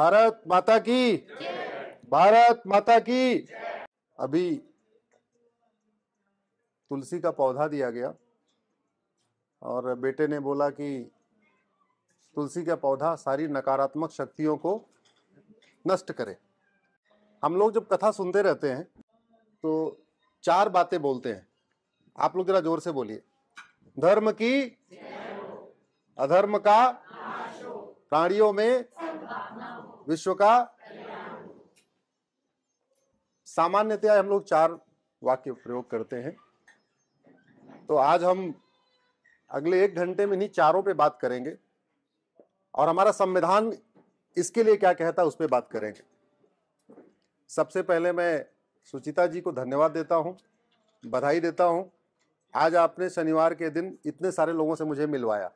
भारत माता की भारत माता की अभी तुलसी का पौधा दिया गया और बेटे ने बोला कि तुलसी का पौधा सारी नकारात्मक शक्तियों को नष्ट करे हम लोग जब कथा सुनते रहते हैं तो चार बातें बोलते हैं आप लोग जरा जोर से बोलिए धर्म की अधर्म का प्राणियों में विश्व का सामान्यतया हम लोग चार वाक्य प्रयोग करते हैं तो आज हम अगले एक घंटे में इन्हीं चारों पे बात करेंगे और हमारा संविधान इसके लिए क्या कहता है उस पर बात करेंगे सबसे पहले मैं सुचिता जी को धन्यवाद देता हूँ बधाई देता हूँ आज आपने शनिवार के दिन इतने सारे लोगों से मुझे मिलवाया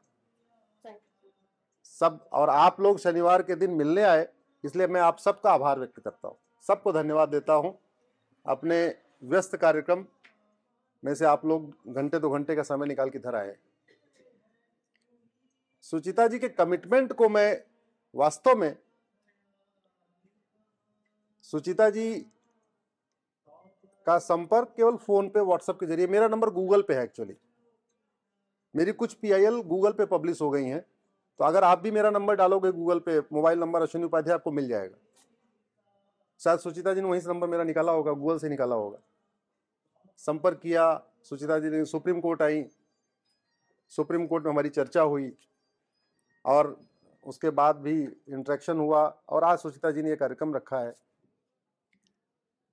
सब और आप लोग शनिवार के दिन मिलने आए इसलिए मैं आप सबका आभार व्यक्त करता हूँ सबको धन्यवाद देता हूँ अपने व्यस्त कार्यक्रम में से आप लोग घंटे दो घंटे का समय निकाल के धर आए सुचिता जी के कमिटमेंट को मैं वास्तव में सुचिता जी का संपर्क केवल फोन पे व्हाट्सएप के जरिए मेरा नंबर गूगल पे है एक्चुअली मेरी कुछ पीआईएल गूगल पे पब्लिश हो गई हैं तो अगर आप भी मेरा नंबर डालोगे गूगल पे मोबाइल नंबर अश्विनी उपाध्याय आपको मिल जाएगा शायद सुचिता जी ने वहीं से नंबर मेरा निकाला होगा गूगल से निकाला होगा संपर्क किया सुचिता जी ने सुप्रीम कोर्ट आई सुप्रीम कोर्ट में हमारी चर्चा हुई और उसके बाद भी इंट्रैक्शन हुआ और आज सुचिता जी ने यह कार्यक्रम रखा है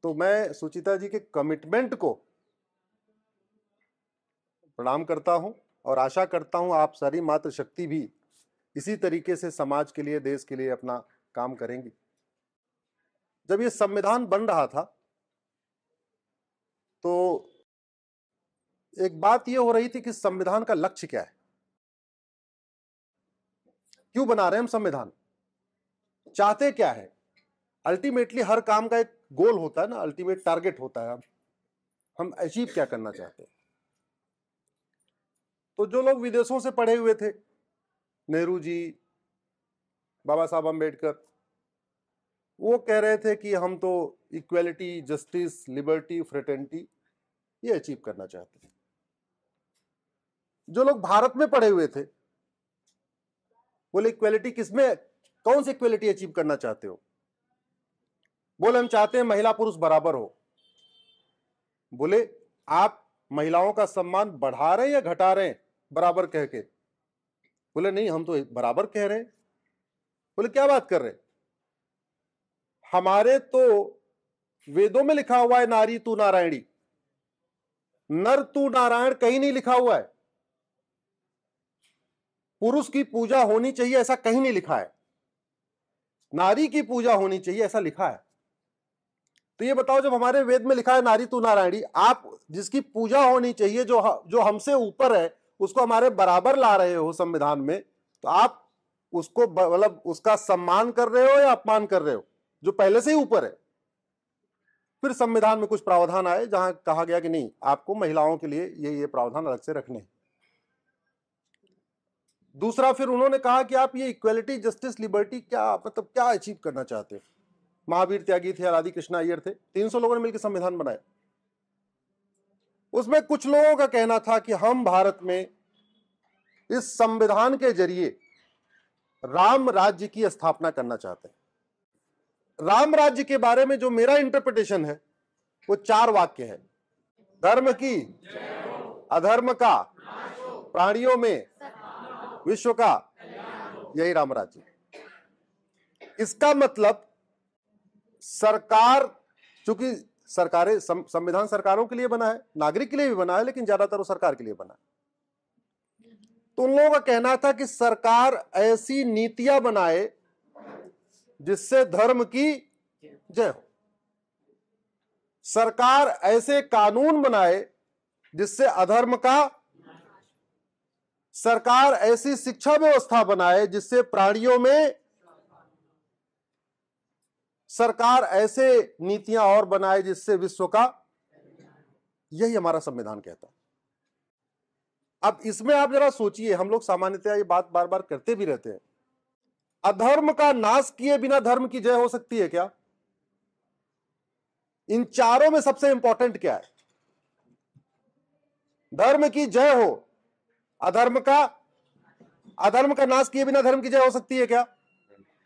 तो मैं सुचिता जी के कमिटमेंट को प्रणाम करता हूं और आशा करता हूं आप सारी मातृशक्ति भी इसी तरीके से समाज के लिए देश के लिए अपना काम करेंगी जब ये संविधान बन रहा था तो एक बात यह हो रही थी कि संविधान का लक्ष्य क्या है क्यों बना रहे हैं हम संविधान चाहते क्या है अल्टीमेटली हर काम का एक गोल होता है ना अल्टीमेट टारगेट होता है हम अचीव क्या करना चाहते हैं तो जो लोग विदेशों से पढ़े हुए थे नेहरू जी बाबा साहब अम्बेडकर वो कह रहे थे कि हम तो इक्वलिटी जस्टिस लिबर्टी फ्रेटर्निटी ये अचीव करना चाहते हैं जो लोग भारत में पढ़े हुए थे बोले इक्वलिटी किसमें कौन सी इक्वलिटी अचीव करना चाहते हो बोले हम चाहते हैं महिला पुरुष बराबर हो बोले आप महिलाओं का सम्मान बढ़ा रहे हैं या घटा रहे हैं बराबर कह के बोले नहीं हम तो बराबर कह रहे हैं बोले क्या बात कर रहे हमारे तो वेदों में लिखा हुआ है नारी तू नारायणी नर तू नारायण कहीं नहीं लिखा हुआ है पुरुष की पूजा होनी चाहिए ऐसा कहीं नहीं लिखा है नारी की पूजा होनी चाहिए ऐसा लिखा है तो ये बताओ जब हमारे वेद में लिखा है नारी तू नारायणी आप जिसकी पूजा होनी चाहिए जो जो हमसे ऊपर है उसको हमारे बराबर ला रहे हो संविधान में तो आप उसको मतलब उसका सम्मान कर रहे हो या अपमान कर रहे हो जो पहले से ही ऊपर है फिर संविधान में कुछ प्रावधान आए जहां कहा गया कि नहीं आपको महिलाओं के लिए ये ये प्रावधान अलग से रखने हैं दूसरा फिर उन्होंने कहा कि आप ये इक्वेलिटी जस्टिस लिबर्टी क्या मतलब क्या अचीव करना चाहते हो महावीर त्यागी थे राधी कृष्ण अयर थे 300 लोगों ने मिलकर संविधान बनाया उसमें कुछ लोगों का कहना था कि हम भारत में इस संविधान के जरिए राम राज्य की स्थापना करना चाहते हैं राम राज्य के बारे में जो मेरा इंटरप्रिटेशन है वो चार वाक्य है धर्म की अधर्म का प्राणियों में विश्व का यही राम राज्य इसका मतलब सरकार चूंकि सरकारें संविधान सरकारों के लिए बना है नागरिक के लिए भी बना है लेकिन ज्यादातर वो सरकार के लिए बना है तो उन लोगों का कहना था कि सरकार ऐसी नीतियां बनाए जिससे धर्म की जय हो सरकार ऐसे कानून बनाए जिससे अधर्म का सरकार ऐसी शिक्षा व्यवस्था बनाए जिससे प्राणियों में सरकार ऐसे नीतियां और बनाए जिससे विश्व का यही हमारा संविधान कहता है अब इसमें आप जरा सोचिए हम लोग सामान्यतया ये बात बार बार करते भी रहते हैं अधर्म का नाश किए बिना धर्म की जय हो सकती है क्या इन चारों में सबसे इंपॉर्टेंट क्या है धर्म की जय हो अधर्म का अधर्म का नाश किए बिना धर्म की जय हो सकती है क्या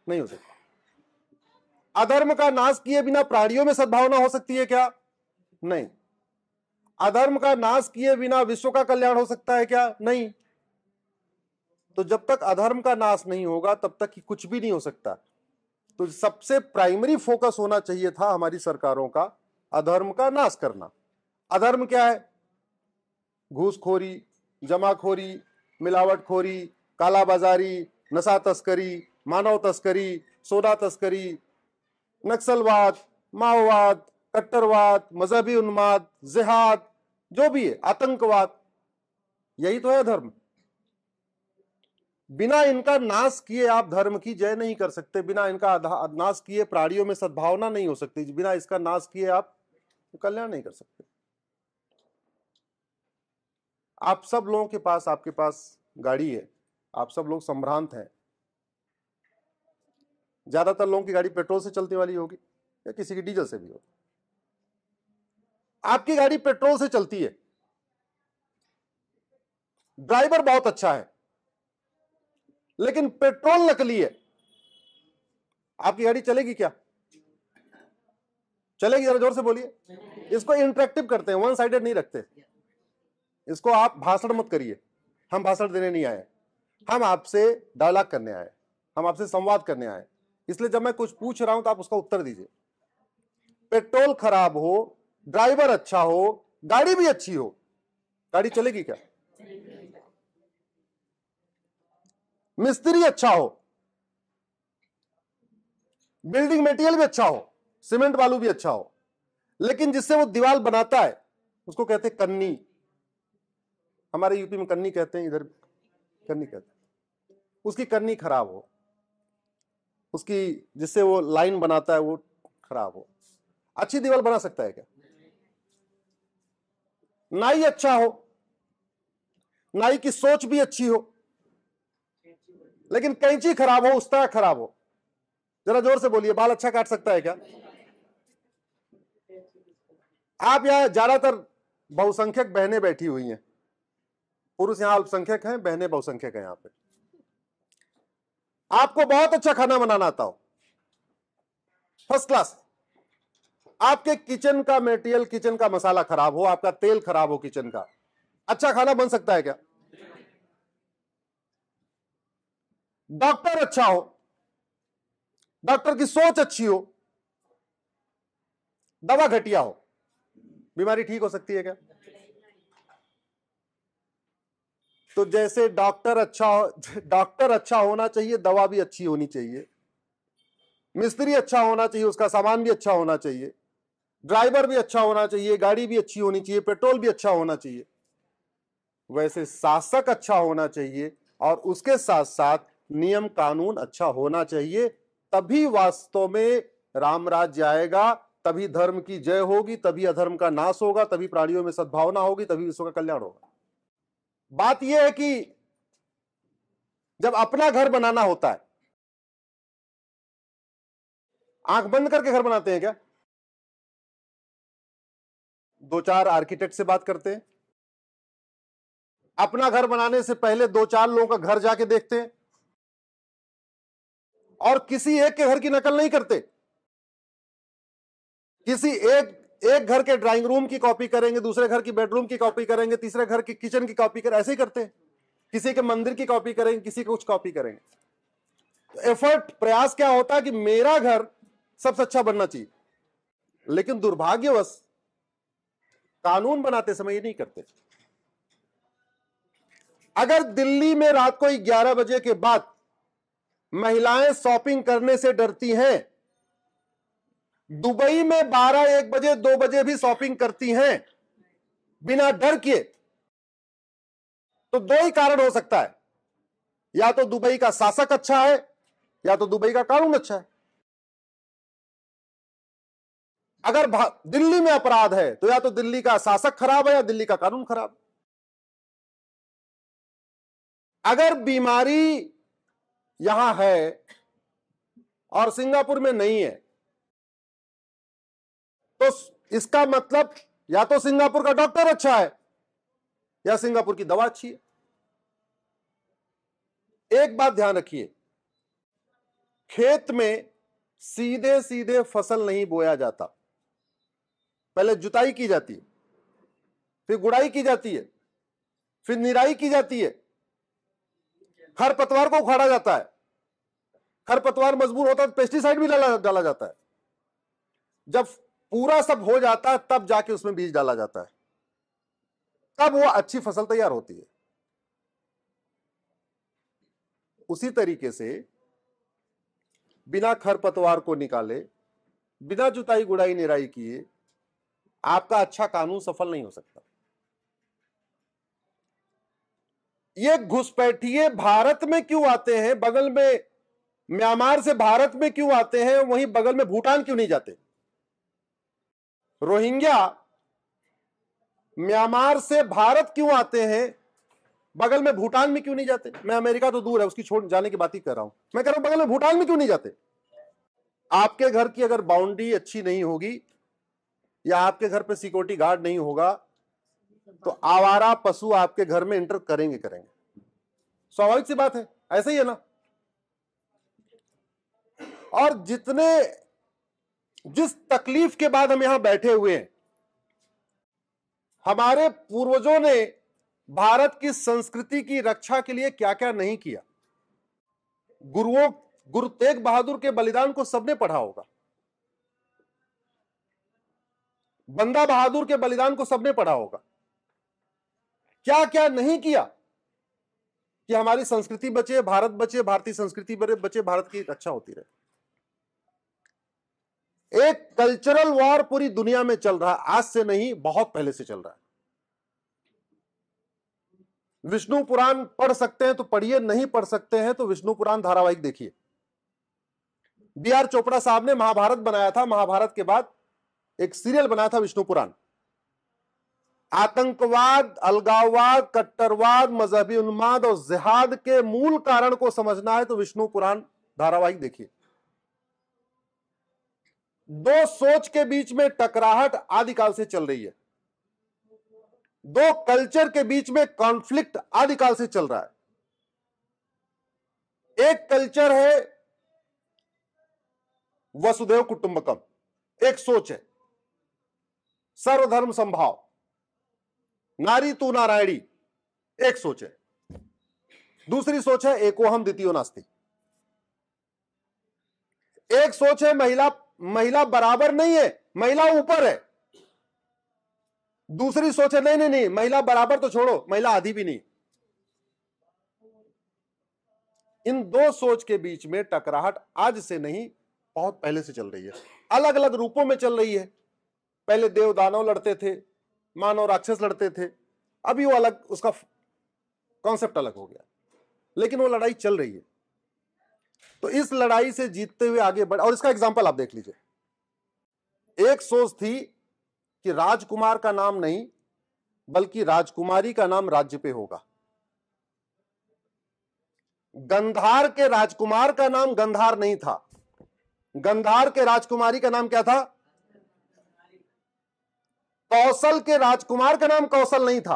नहीं हो सकती अधर्म का नाश किए बिना प्राणियों में सद्भावना हो सकती है क्या नहीं अधर्म का नाश किए बिना विश्व का कल्याण हो सकता है क्या नहीं तो जब तक अधर्म का नाश नहीं होगा तब तक कुछ भी नहीं हो सकता तो सबसे प्राइमरी फोकस होना चाहिए था हमारी सरकारों का अधर्म का नाश करना अधर्म क्या है घूसखोरी जमाखोरी मिलावटखोरी कालाबाजारी नशा तस्करी मानव तस्करी सोना तस्करी नक्सलवाद माओवाद कट्टरवाद मजहबी उन्माद जिहाद जो भी है आतंकवाद यही तो है धर्म बिना इनका नाश किए आप धर्म की जय नहीं कर सकते बिना इनका नाश किए प्राणियों में सद्भावना नहीं हो सकती बिना इसका नाश किए आप कल्याण नहीं कर सकते आप सब लोगों के पास आपके पास गाड़ी है आप सब लोग संभ्रांत हैं ज़्यादातर लोगों की गाड़ी पेट्रोल से चलने वाली होगी या किसी की डीजल से भी होगी आपकी गाड़ी पेट्रोल से चलती है ड्राइवर बहुत अच्छा है लेकिन पेट्रोल नकली है आपकी गाड़ी चलेगी क्या चलेगी जरा जोर से बोलिए इसको इंटरेक्टिव करते हैं वन साइडेड नहीं रखते इसको आप भाषण मत करिए हम भाषण देने नहीं आए हम आपसे डायलॉग करने आए हम आपसे संवाद करने आए इसलिए जब मैं कुछ पूछ रहा हूं तो आप उसका उत्तर दीजिए पेट्रोल खराब हो ड्राइवर अच्छा हो गाड़ी भी अच्छी हो गाड़ी चलेगी क्या मिस्त्री अच्छा हो बिल्डिंग मटेरियल भी अच्छा हो सीमेंट बालू भी अच्छा हो लेकिन जिससे वो दीवार बनाता है उसको कहते हैं कन्नी हमारे यूपी में कन्नी कहते हैं इधर कन्नी कहते हैं उसकी कन्नी खराब हो उसकी जिससे वो लाइन बनाता है वो खराब हो अच्छी दीवार बना सकता है क्या नाई अच्छा हो नाई की सोच भी अच्छी हो लेकिन कैंची खराब हो उस तरह खराब हो जरा जोर से बोलिए बाल अच्छा काट सकता है क्या आप यहां ज्यादातर बहुसंख्यक बहने बैठी हुई हैं पुरुष यहां अल्पसंख्यक हैं बहने बहुसंख्यक हैं यहां पे आपको बहुत अच्छा खाना बनाना आता हो फर्स्ट क्लास आपके किचन का मेटेरियल किचन का मसाला खराब हो आपका तेल खराब हो किचन का अच्छा खाना बन सकता है क्या डॉक्टर अच्छा हो डॉक्टर की सोच अच्छी हो दवा घटिया हो बीमारी ठीक हो सकती है क्या तो जैसे डॉक्टर अच्छा डॉक्टर अच्छा होना चाहिए दवा भी अच्छी होनी चाहिए मिस्त्री अच्छा होना चाहिए उसका सामान भी अच्छा होना चाहिए ड्राइवर भी अच्छा होना चाहिए गाड़ी भी अच्छी होनी चाहिए पेट्रोल भी अच्छा होना चाहिए वैसे शासक अच्छा होना चाहिए और उसके साथ साथ नियम कानून अच्छा होना चाहिए तभी वास्तव में राम राज्य आएगा तभी धर्म की जय होगी तभी अधर्म का नाश होगा तभी प्राणियों में सद्भावना होगी तभी विश्व का कल्याण होगा बात यह है कि जब अपना घर बनाना होता है आंख बंद करके घर बनाते हैं क्या दो चार आर्किटेक्ट से बात करते हैं अपना घर बनाने से पहले दो चार लोगों का घर जाके देखते हैं और किसी एक के घर की नकल नहीं करते किसी एक एक घर के ड्राइंग रूम की कॉपी करेंगे दूसरे घर की बेडरूम की कॉपी करेंगे तीसरे घर की किचन की कॉपी कर ऐसे ही करते हैं किसी के मंदिर की कॉपी करेंगे किसी को कुछ कॉपी करेंगे तो एफर्ट प्रयास क्या होता है कि मेरा घर सबसे अच्छा बनना चाहिए लेकिन दुर्भाग्यवश कानून बनाते समय ये नहीं करते अगर दिल्ली में रात को 11 बजे के बाद महिलाएं शॉपिंग करने से डरती हैं दुबई में बारह एक बजे दो बजे भी शॉपिंग करती हैं बिना डर किए तो दो ही कारण हो सकता है या तो दुबई का शासक अच्छा है या तो दुबई का कानून अच्छा है अगर दिल्ली में अपराध है तो या तो दिल्ली का शासक खराब है या दिल्ली का कानून खराब अगर बीमारी यहां है और सिंगापुर में नहीं है तो इसका मतलब या तो सिंगापुर का डॉक्टर अच्छा है या सिंगापुर की दवा अच्छी है एक बात ध्यान रखिए खेत में सीधे सीधे फसल नहीं बोया जाता पहले जुताई की जाती है फिर गुड़ाई की जाती है फिर निराई की जाती है खरपतवार को उखाड़ा जाता है खरपतवार मजबूर होता है तो पेस्टिसाइड भी डाला जाता है जब पूरा सब हो जाता है तब जाके उसमें बीज डाला जाता है तब वो अच्छी फसल तैयार होती है उसी तरीके से बिना खरपतवार को निकाले बिना जुताई गुड़ाई निराई किए आपका अच्छा कानून सफल नहीं हो सकता ये घुसपैठिए भारत में क्यों आते हैं बगल में म्यांमार से भारत में क्यों आते हैं वहीं बगल में भूटान क्यों नहीं जाते रोहिंग्या म्यांमार से भारत क्यों आते हैं बगल में भूटान में क्यों नहीं जाते मैं अमेरिका तो दूर है उसकी छोड़ जाने की बात ही कर रहा हूं मैं कह रहा हूं बगल में भूटान में क्यों नहीं जाते आपके घर की अगर बाउंड्री अच्छी नहीं होगी या आपके घर पे सिक्योरिटी गार्ड नहीं होगा तो आवारा पशु आपके घर में एंटर करेंगे करेंगे स्वाभाविक सी बात है ऐसा ही है ना और जितने जिस तकलीफ के बाद हम यहां बैठे हुए हैं हमारे पूर्वजों ने भारत की संस्कृति की रक्षा के लिए क्या क्या नहीं किया गुरुओं गुरु तेग बहादुर के बलिदान को सबने पढ़ा होगा बंदा बहादुर के बलिदान को सबने पढ़ा होगा क्या क्या नहीं किया कि हमारी संस्कृति बचे भारत बचे भारतीय संस्कृति बचे भारत की रक्षा होती रहे एक कल्चरल वॉर पूरी दुनिया में चल रहा है आज से नहीं बहुत पहले से चल रहा है विष्णु पुराण पढ़ सकते हैं तो पढ़िए नहीं पढ़ सकते हैं तो विष्णु पुराण धारावाहिक देखिए बी आर चोपड़ा साहब ने महाभारत बनाया था महाभारत के बाद एक सीरियल बनाया था विष्णु पुराण आतंकवाद अलगाववाद कट्टरवाद मजहबी उन्माद और जिहाद के मूल कारण को समझना है तो विष्णु पुराण धारावाहिक देखिए दो सोच के बीच में टकराहट आदिकाल से चल रही है दो कल्चर के बीच में कॉन्फ्लिक्ट आदिकाल से चल रहा है एक कल्चर है वसुदेव कुटुंबकम एक सोच है सर्वधर्म संभाव नारी तू नारायणी एक सोच है दूसरी सोच है एकोहम द्वितीय नास्ती एक सोच है महिला महिला बराबर नहीं है महिला ऊपर है दूसरी सोच है नहीं नहीं नहीं महिला बराबर तो छोड़ो महिला आधी भी नहीं इन दो सोच के बीच में टकराहट आज से नहीं बहुत पहले से चल रही है अलग अलग रूपों में चल रही है पहले देव दानव लड़ते थे मानव राक्षस लड़ते थे अभी वो अलग उसका कॉन्सेप्ट अलग हो गया लेकिन वो लड़ाई चल रही है तो इस लड़ाई से जीतते हुए आगे बढ़ और इसका एग्जाम्पल आप देख लीजिए एक सोच थी कि राजकुमार का नाम नहीं बल्कि राजकुमारी का नाम राज्य पे होगा गंधार के राजकुमार का नाम गंधार नहीं था गंधार के राजकुमारी का नाम क्या था कौशल के राजकुमार का नाम कौशल नहीं था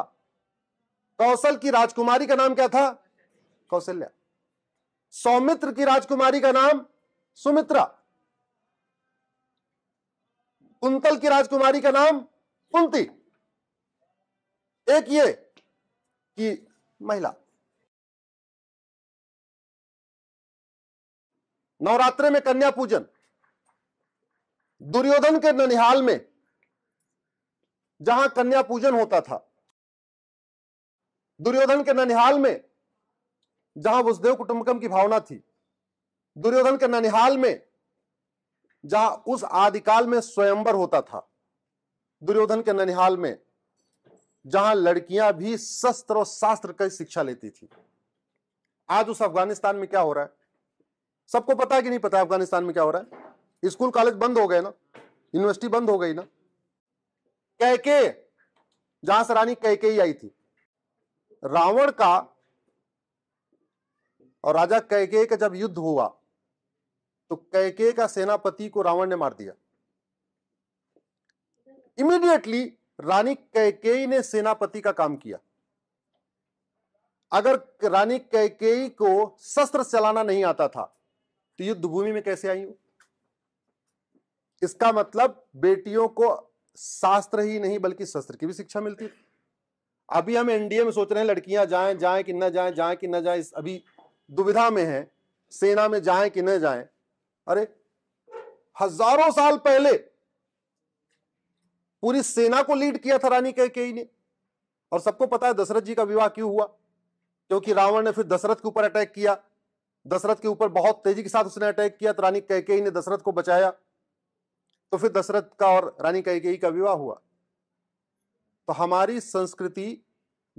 कौशल की राजकुमारी का नाम क्या था कौशल्या सौमित्र की राजकुमारी का नाम सुमित्रा कुंतल की राजकुमारी का नाम कुंती एक ये कि महिला नवरात्र में कन्या पूजन दुर्योधन के ननिहाल में जहां कन्या पूजन होता था दुर्योधन के ननिहाल में जहां वसुदेव कुटुंबकम की भावना थी दुर्योधन के ननिहाल में जहां उस आदिकाल में स्वयंवर होता था दुर्योधन के ननिहाल में जहां लड़कियां भी शस्त्र और शास्त्र की शिक्षा लेती थी आज उस अफगानिस्तान में क्या हो रहा है सबको पता है कि नहीं पता अफगानिस्तान में क्या हो रहा है स्कूल कॉलेज बंद हो गए ना यूनिवर्सिटी बंद हो गई ना कैके जहां से रानी कैके ही आई थी रावण का और राजा कैके का जब युद्ध हुआ तो कैके का सेनापति को रावण ने मार दिया इमीडिएटली रानी कैके ने सेनापति का काम किया अगर रानी कैके को शस्त्र चलाना नहीं आता था तो युद्ध भूमि में कैसे आई हूं इसका मतलब बेटियों को शास्त्र ही नहीं बल्कि शस्त्र की भी शिक्षा मिलती थी अभी हम एनडीए में सोच रहे हैं लड़कियां जाएं जाएं कि न जाएं जाएं कि न जाएं अभी दुविधा में है सेना में जाए कि न जाए अरे हजारों साल पहले पूरी सेना को लीड किया था रानी कहके ने और सबको पता है दशरथ जी का विवाह क्यों हुआ क्योंकि रावण ने फिर दशरथ के ऊपर अटैक किया दशरथ के ऊपर बहुत तेजी के साथ उसने अटैक किया तो रानी कहके ने दशरथ को बचाया तो फिर दशरथ का और रानी कहके का विवाह हुआ तो हमारी संस्कृति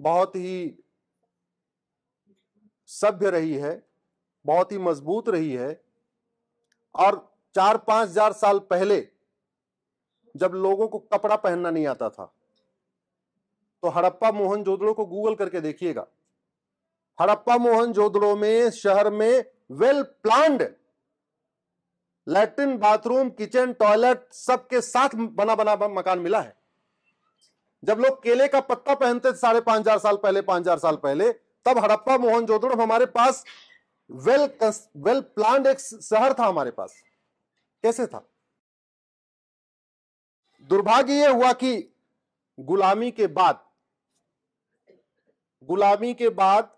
बहुत ही सभ्य रही है बहुत ही मजबूत रही है और चार पांच हजार साल पहले जब लोगों को कपड़ा पहनना नहीं आता था तो हड़प्पा मोहन जोदड़ो को गूगल करके देखिएगा हड़प्पा मोहन जोदड़ो में शहर में well planned latrine bathroom kitchen toilet सबके साथ बना बना मकान मिला है जब लोग केले का पत्ता पहनते थे साढ़े पांच हजार साल पहले पांच हजार साल पहले तब हड़प्पा मोहनजोदड़ो हमारे पास वेल वेल प्लान एक शहर था हमारे पास कैसे था दुर्भाग्य यह हुआ कि गुलामी के बाद गुलामी के बाद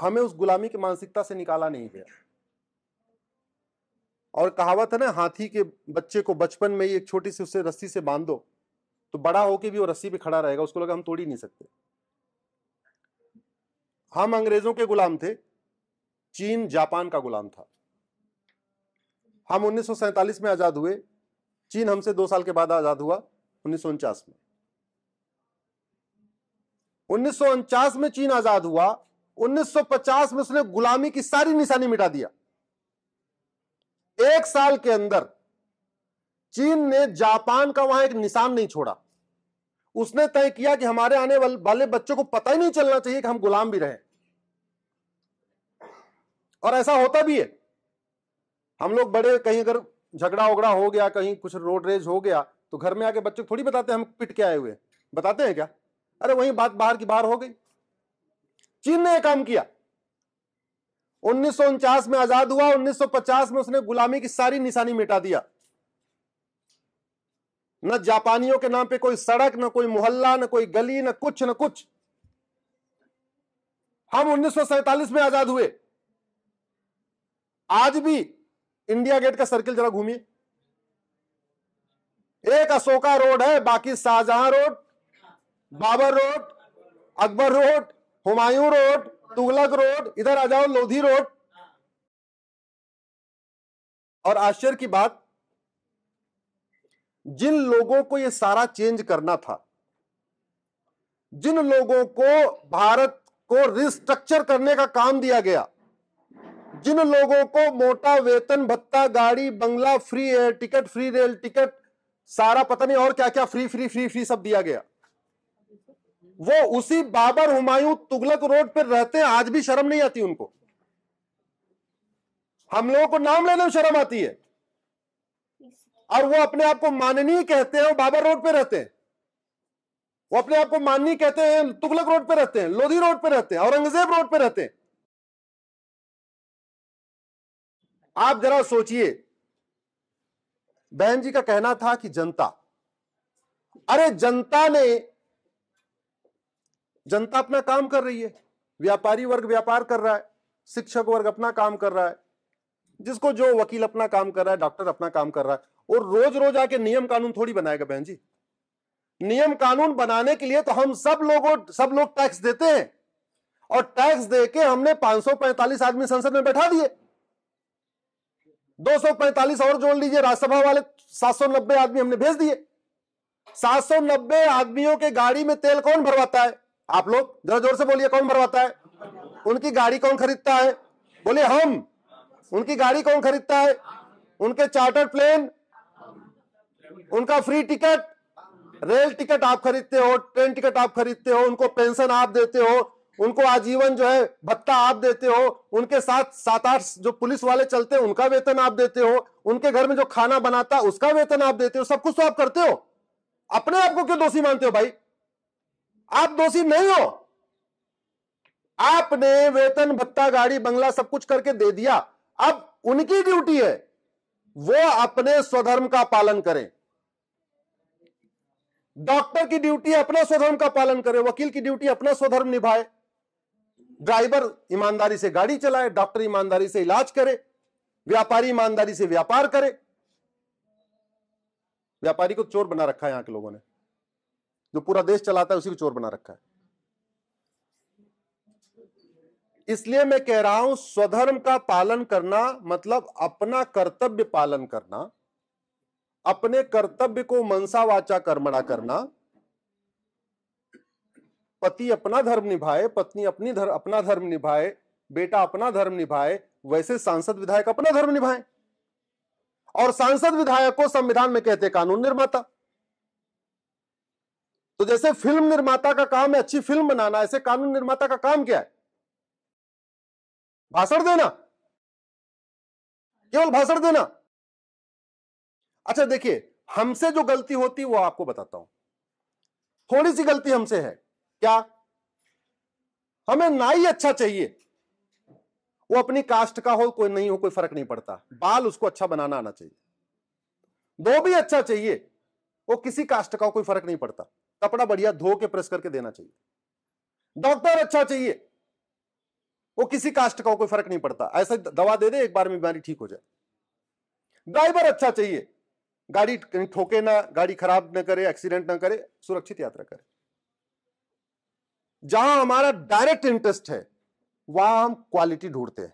हमें उस गुलामी की मानसिकता से निकाला नहीं गया और कहावत है ना हाथी के बच्चे को बचपन में ही एक छोटी सी उससे रस्सी से बांध दो तो बड़ा होके भी वो रस्सी पे खड़ा रहेगा उसको लगा हम तोड़ ही नहीं सकते हम अंग्रेजों के गुलाम थे चीन जापान का गुलाम था हम उन्नीस में आज़ाद हुए चीन हमसे दो साल के बाद आज़ाद हुआ उन्नीस में उन्नीस में चीन आज़ाद हुआ 1950 में उसने गुलामी की सारी निशानी मिटा दिया एक साल के अंदर चीन ने जापान का वहां एक निशान नहीं छोड़ा उसने तय किया कि हमारे आने वाले बच्चों को पता ही नहीं चलना चाहिए कि हम गुलाम भी रहे और ऐसा होता भी है हम लोग बड़े कहीं अगर झगड़ा उगड़ा हो गया कहीं कुछ रोड रेज हो गया तो घर में आके बच्चे थोड़ी बताते हैं हम पिट के आए हुए बताते हैं क्या अरे वही बात बाहर की बाहर हो गई चीन ने यह काम किया उन्नीस में आजाद हुआ 1950 में उसने गुलामी की सारी निशानी मिटा दिया न जापानियों के नाम पे कोई सड़क न कोई मोहल्ला न कोई गली न कुछ न कुछ हम उन्नीस में आजाद हुए आज भी इंडिया गेट का सर्किल जरा घूमिए एक अशोका रोड है बाकी Shahjahan road Babar road Akbar road Humayun road Tughlaq road इधर आ जाओ लोधी रोड और आश्चर्य की बात जिन लोगों को यह सारा चेंज करना था जिन लोगों को भारत को रिस्ट्रक्चर करने का काम दिया गया जिन लोगों को मोटा वेतन भत्ता गाड़ी बंगला free air ticket free rail ticket सारा पता नहीं और क्या क्या फ्री फ्री फ्री फ्री सब दिया गया वो उसी बाबर हुमायूं तुगलक रोड पर रहते हैं आज भी शर्म नहीं आती उनको हम लोगों को नाम लेने में शर्म आती है और वो अपने आप को माननीय कहते हैं बाबर रोड पे रहते हैं वो अपने आप को माननीय कहते हैं तुगलक रोड पे रहते हैं लोधी रोड पे रहते हैं औरंगजेब रोड पे रहते हैं आप जरा सोचिए बहन जी का कहना था कि जनता अरे जनता ने जनता अपना काम कर रही है व्यापारी वर्ग व्यापार कर रहा है शिक्षक वर्ग अपना काम कर रहा है जिसको जो वकील अपना काम कर रहा है डॉक्टर अपना काम कर रहा है और रोज रोज आके नियम कानून थोड़ी बनाएगा बहन जी नियम कानून बनाने के लिए तो हम सब लोगों सब लोग टैक्स देते हैं और टैक्स दे के हमने 545 आदमी संसद में बैठा दिए 245 और जोड़ लीजिए राज्यसभा वाले 790 आदमी हमने भेज दिए 790 आदमियों के गाड़ी में तेल कौन भरवाता है आप लोग जरा जोर से बोलिए कौन भरवाता है उनकी गाड़ी कौन खरीदता है बोलिए हम उनकी गाड़ी कौन खरीदता है उनके चार्टर प्लेन उनका फ्री टिकट रेल टिकट आप खरीदते हो ट्रेन टिकट आप खरीदते हो उनको पेंशन आप देते हो उनको आजीवन जो है भत्ता आप देते हो उनके साथ सात आठ जो पुलिस वाले चलते हैं उनका वेतन आप देते हो उनके घर में जो खाना बनाता है उसका वेतन आप देते हो सब कुछ तो आप करते हो अपने आप को क्यों दोषी मानते हो भाई आप दोषी नहीं हो आपने वेतन भत्ता गाड़ी बंगला सब कुछ करके दे दिया अब उनकी ड्यूटी है वो अपने स्वधर्म का पालन करें डॉक्टर की ड्यूटी अपना स्वधर्म का पालन करें वकील की ड्यूटी अपना स्वधर्म निभाए ड्राइवर ईमानदारी से गाड़ी चलाए डॉक्टर ईमानदारी से इलाज करे व्यापारी ईमानदारी से व्यापार करे व्यापारी को चोर बना रखा है यहां के लोगों ने जो पूरा देश चलाता है उसी को चोर बना रखा है इसलिए मैं कह रहा हूं स्वधर्म का पालन करना मतलब अपना कर्तव्य पालन करना अपने कर्तव्य को मनसा वाचा कर्मणा करना पति अपना धर्म निभाए पत्नी अपनी धर, अपना धर्म निभाए बेटा अपना धर्म निभाए वैसे सांसद विधायक अपना धर्म निभाए और सांसद विधायक को संविधान में कहते कानून निर्माता तो जैसे फिल्म निर्माता का काम है अच्छी फिल्म बनाना ऐसे कानून निर्माता का काम क्या है भाषण देना केवल भाषण देना अच्छा देखिए हमसे जो गलती होती है वो आपको बताता हूं थोड़ी सी गलती हमसे है क्या हमें ना ही अच्छा चाहिए वो अपनी कास्ट का हो कोई नहीं हो कोई फर्क नहीं पड़ता बाल उसको अच्छा बनाना आना चाहिए दो भी अच्छा चाहिए वो किसी कास्ट का हो कोई फर्क नहीं पड़ता कपड़ा बढ़िया धो के प्रेस करके देना चाहिए डॉक्टर अच्छा चाहिए वो किसी कास्ट का हो कोई फर्क नहीं पड़ता ऐसा दवा दे दे एक बार में बीमारी ठीक हो जाए ड्राइवर अच्छा चाहिए गाड़ी ठोके ना गाड़ी खराब ना करे एक्सीडेंट ना करे सुरक्षित यात्रा करे जहां हमारा डायरेक्ट इंटरेस्ट है वहां हम क्वालिटी ढूंढते हैं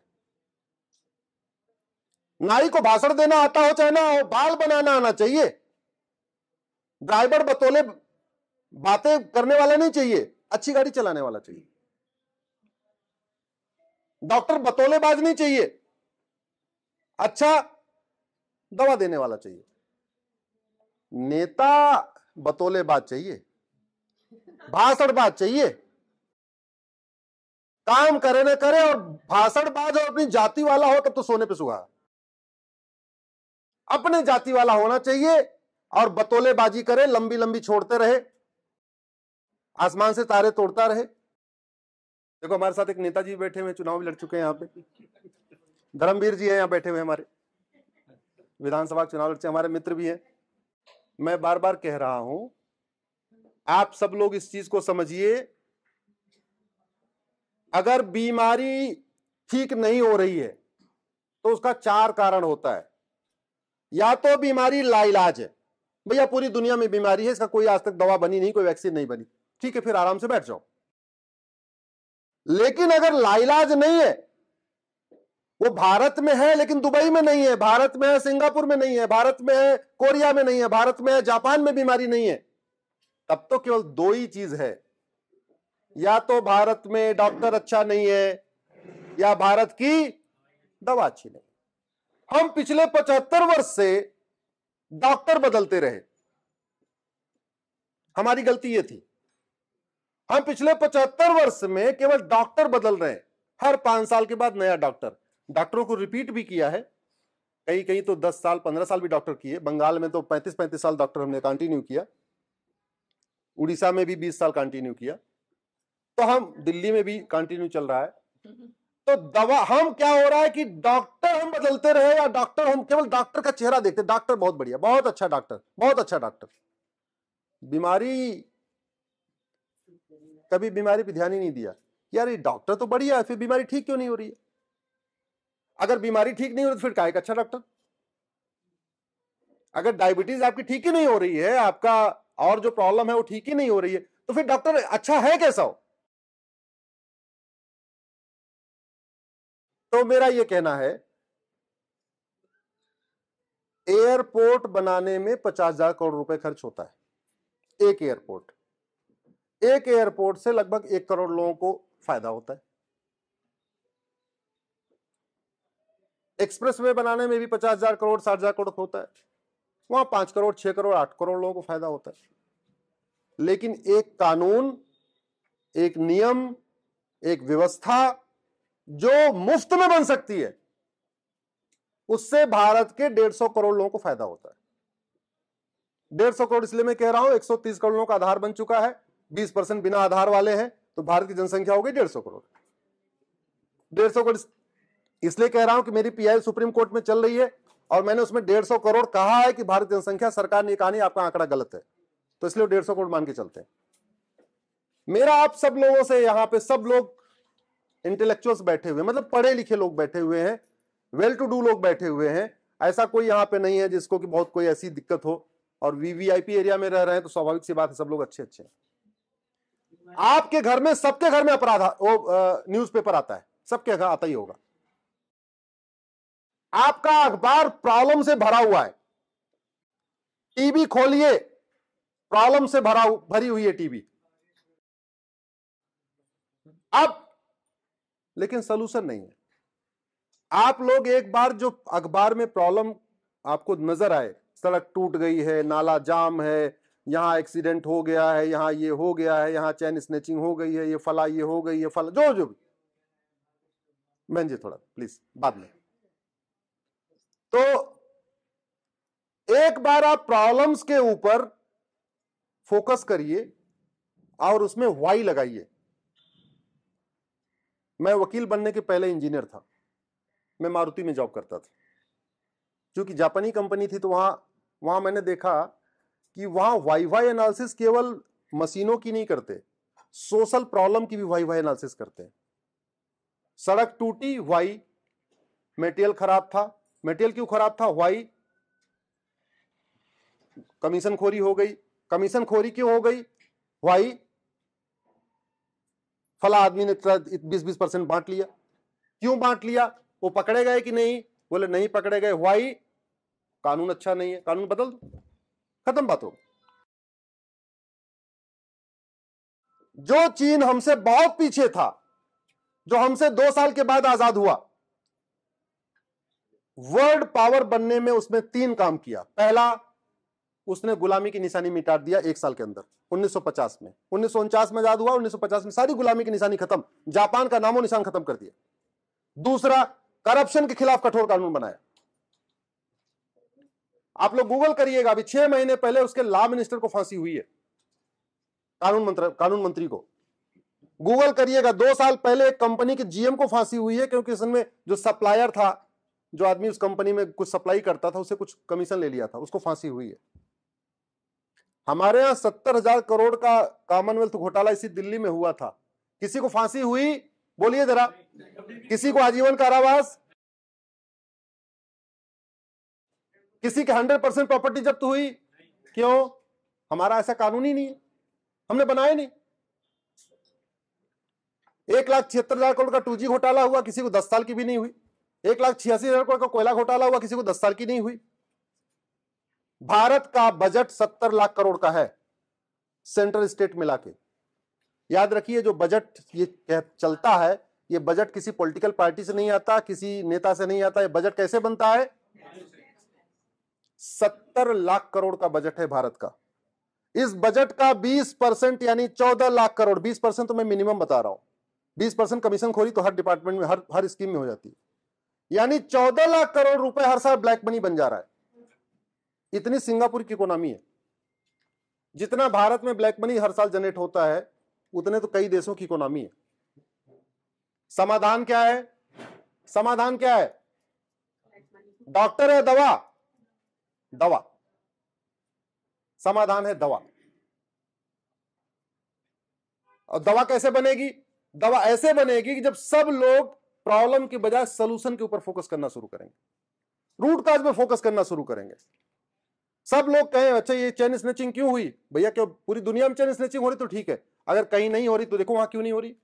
नारी को भाषण देना आता हो चाहे ना हो बाल बनाना आना चाहिए ड्राइवर बतौले बातें करने वाला नहीं चाहिए अच्छी गाड़ी चलाने वाला चाहिए डॉक्टर बतौलेबाज नहीं चाहिए अच्छा दवा देने वाला चाहिए नेता बतौलेबाज चाहिए भाषणबाज चाहिए काम करे ना करे और बाज और अपनी जाति वाला हो तब तो सोने पे सुहा अपने जाति वाला होना चाहिए और बतोलेबाजी करे लंबी लंबी छोड़ते रहे आसमान से तारे तोड़ता रहे देखो हमारे साथ एक नेताजी बैठे हुए चुनाव भी लड़ चुके हैं यहाँ पे धर्मवीर जी हैं यहाँ बैठे हुए हमारे विधानसभा चुनाव लड़ते हमारे मित्र भी हैं मैं बार बार कह रहा हूं आप सब लोग इस चीज को समझिए अगर बीमारी ठीक नहीं हो रही है तो उसका चार कारण होता है या तो बीमारी लाइलाज है भैया पूरी दुनिया में बीमारी है इसका कोई आज तक दवा बनी नहीं कोई वैक्सीन नहीं बनी ठीक है फिर आराम से बैठ जाओ लेकिन अगर लाइलाज नहीं है वो भारत में है लेकिन दुबई में नहीं है भारत में है सिंगापुर में नहीं है भारत में है कोरिया में नहीं है भारत में है जापान में बीमारी नहीं है तब तो केवल दो ही चीज है या तो भारत में डॉक्टर अच्छा नहीं है या भारत की दवा अच्छी नहीं हम पिछले पचहत्तर वर्ष से डॉक्टर बदलते रहे हमारी गलती ये थी हम पिछले पचहत्तर वर्ष में केवल डॉक्टर बदल रहे हैं हर पांच साल के बाद नया डॉक्टर डॉक्टरों को रिपीट भी किया है कहीं कहीं तो दस साल पंद्रह साल भी डॉक्टर किए बंगाल में तो पैंतीस पैंतीस साल डॉक्टर हमने कंटिन्यू किया उड़ीसा में भी बीस साल कंटिन्यू किया तो हम दिल्ली में भी कंटिन्यू चल रहा है हम्म। तो दवा हम क्या हो रहा है कि डॉक्टर हम बदलते रहे या डॉक्टर हम केवल डॉक्टर का चेहरा देखते डॉक्टर बहुत बढ़िया बहुत अच्छा डॉक्टर बहुत अच्छा डॉक्टर बीमारी कभी बीमारी पे ध्यान ही नहीं दिया यार ये डॉक्टर तो बढ़िया है फिर बीमारी ठीक क्यों नहीं हो रही है अगर बीमारी ठीक नहीं हो रही तो फिर का एक अच्छा डॉक्टर अगर डायबिटीज आपकी ठीक ही नहीं हो रही है आपका और जो प्रॉब्लम है वो ठीक ही नहीं हो रही है तो फिर डॉक्टर अच्छा है कैसा हो तो मेरा यह कहना है एयरपोर्ट बनाने में पचास हजार करोड़ रुपए खर्च होता है एक एयरपोर्ट एक एयरपोर्ट से लगभग एक करोड़ लोगों को फायदा होता है एक्सप्रेस वे बनाने में भी पचास हजार करोड़ साठ हजार करोड़ होता है वहां पांच करोड़ छह करोड़ आठ करोड़ लोगों को फायदा होता है लेकिन एक कानून एक नियम एक व्यवस्था जो मुफ्त में बन सकती है उससे भारत के डेढ़ सौ करोड़ लोगों को फायदा होता है डेढ़ सौ करोड़ इसलिए मैं कह रहा हूं एक तीस करोड़ लोगों का आधार बन चुका है बीस परसेंट बिना आधार वाले हैं तो भारत की जनसंख्या हो गई सौ करोड़ डेढ़ सौ करोड़ इसलिए कह रहा हूं कि मेरी पीआई सुप्रीम कोर्ट में चल रही है और मैंने उसमें सौ करोड़ कहा है कि भारत जनसंख्या सरकार ने कहा नहीं आपका आंकड़ा गलत है तो इसलिए सौ करोड़ मान के चलते हैं मेरा आप सब लोगों से यहां पे सब लोग इंटेलेक्चुअल्स बैठे हुए मतलब पढ़े लिखे लोग बैठे हुए हैं वेल टू डू लोग बैठे हुए हैं ऐसा कोई यहाँ पे नहीं है जिसको कि बहुत कोई ऐसी दिक्कत हो और वीवीआईपी एरिया में रह रहे हैं तो स्वाभाविक सी बात है सब लोग अच्छे अच्छे हैं आपके घर में सबके घर में अपराध न्यूज पेपर आता है सबके घर आता ही होगा आपका अखबार प्रॉब्लम से भरा हुआ है टीवी खोलिए प्रॉब्लम से भरा भरी हुई है टीवी अब लेकिन सोल्यूशन नहीं है आप लोग एक बार जो अखबार में प्रॉब्लम आपको नजर आए सड़क टूट गई है नाला जाम है यहाँ एक्सीडेंट हो गया है यहाँ ये हो गया है यहाँ चैन स्नेचिंग हो गई है ये फला ये हो गई है फला जो जो भी बहन जी थोड़ा प्लीज बाद में तो एक बार आप प्रॉब्लम्स के ऊपर फोकस करिए और उसमें वाई लगाइए मैं वकील बनने के पहले इंजीनियर था मैं मारुति में जॉब करता था क्योंकि जापानी कंपनी थी तो वहाँ वहाँ मैंने देखा कि वहाँ वाई वाई एनालिसिस केवल मशीनों की नहीं करते सोशल प्रॉब्लम की भी वाई वाई एनालिसिस करते हैं सड़क टूटी वाई मेटेरियल खराब था मेटेरियल क्यों खराब था वाई कमीशन खोरी हो गई कमीशन खोरी क्यों हो गई वाई फला आदमी ने बीस बीस परसेंट बांट लिया क्यों बांट लिया वो पकड़े गए कि नहीं बोले नहीं पकड़े गए वाई कानून अच्छा नहीं है कानून बदल दो खत्म बात हो जो चीन हमसे बहुत पीछे था जो हमसे दो साल के बाद आजाद हुआ वर्ल्ड पावर बनने में उसने तीन काम किया पहला उसने गुलामी की निशानी मिटा दिया एक साल के अंदर 1950 में उन्नीस में आजाद हुआ 1950 में सारी गुलामी की निशानी खत्म जापान का नामो निशान खत्म कर दिया दूसरा करप्शन के खिलाफ कठोर कानून बनाया आप लोग गूगल करिएगा अभी छह महीने पहले उसके लॉ मिनिस्टर को फांसी हुई है कानून मंत्री कानून मंत्री को गूगल करिएगा दो साल पहले एक कंपनी के जीएम को फांसी हुई है क्योंकि उसमें जो सप्लायर था जो आदमी उस कंपनी में कुछ सप्लाई करता था उसे कुछ कमीशन ले लिया था उसको फांसी हुई है हमारे यहाँ सत्तर हजार करोड़ का कॉमनवेल्थ घोटाला इसी दिल्ली में हुआ था किसी को फांसी हुई बोलिए जरा किसी को आजीवन कारावास किसी के हंड्रेड परसेंट प्रॉपर्टी जब्त हुई क्यों हमारा ऐसा कानून ही नहीं है हमने बनाया नहीं एक लाख छिहत्तर हजार करोड़ का टू घोटाला हुआ किसी को दस साल की भी नहीं हुई एक लाख छियासी हजार करोड़ का कोयला घोटाला हुआ किसी को दस साल की नहीं हुई भारत का बजट सत्तर लाख करोड़ का है सेंट्रल स्टेट मिला के याद रखिए जो बजट ये चलता है ये बजट किसी पॉलिटिकल पार्टी से नहीं आता किसी नेता से नहीं आता ये बजट कैसे बनता है सत्तर लाख करोड़ का बजट है भारत का इस बजट का बीस परसेंट यानी चौदह लाख करोड़ बीस परसेंट तो मैं मिनिमम बता रहा हूं बीस परसेंट कमीशन खोरी तो हर डिपार्टमेंट में हर हर स्कीम में हो जाती है यानी चौदह लाख करोड़ रुपए हर साल ब्लैक मनी बन जा रहा है इतनी सिंगापुर की इकोनॉमी है जितना भारत में ब्लैक मनी हर साल जनरेट होता है उतने तो कई देशों की इकोनॉमी है समाधान क्या है समाधान क्या है डॉक्टर है दवा दवा समाधान है दवा और दवा कैसे बनेगी दवा ऐसे बनेगी कि जब सब लोग प्रॉब्लम की बजाय सोल्यूशन के ऊपर फोकस करना शुरू करेंगे रूट काज में फोकस करना शुरू करेंगे सब लोग कहें अच्छा ये चेन स्नेचिंग क्यों हुई भैया क्यों पूरी दुनिया में चेन स्नेचिंग हो रही तो ठीक है अगर कहीं नहीं हो रही तो देखो वहां क्यों नहीं हो रही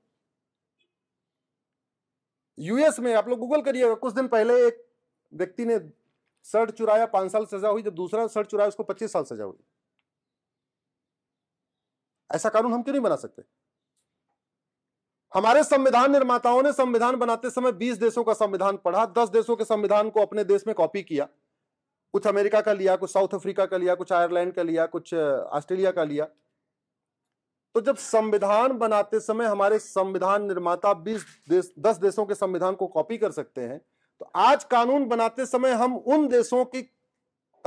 यूएस में आप लोग गूगल करिएगा कुछ दिन पहले एक व्यक्ति ने शर्ट चुराया पांच साल सजा हुई जब दूसरा शर्ट चुराया उसको पच्चीस साल सजा हुई ऐसा कानून हम क्यों नहीं बना सकते हमारे संविधान निर्माताओं ने संविधान बनाते समय 20 देशों का संविधान पढ़ा 10 देशों के संविधान को अपने देश में कॉपी किया कुछ अमेरिका का लिया कुछ साउथ अफ्रीका का लिया कुछ आयरलैंड का लिया कुछ ऑस्ट्रेलिया का लिया तो जब संविधान बनाते समय हमारे संविधान निर्माता बीस देश दस देशों के संविधान को कॉपी कर सकते हैं तो आज कानून बनाते समय हम उन देशों के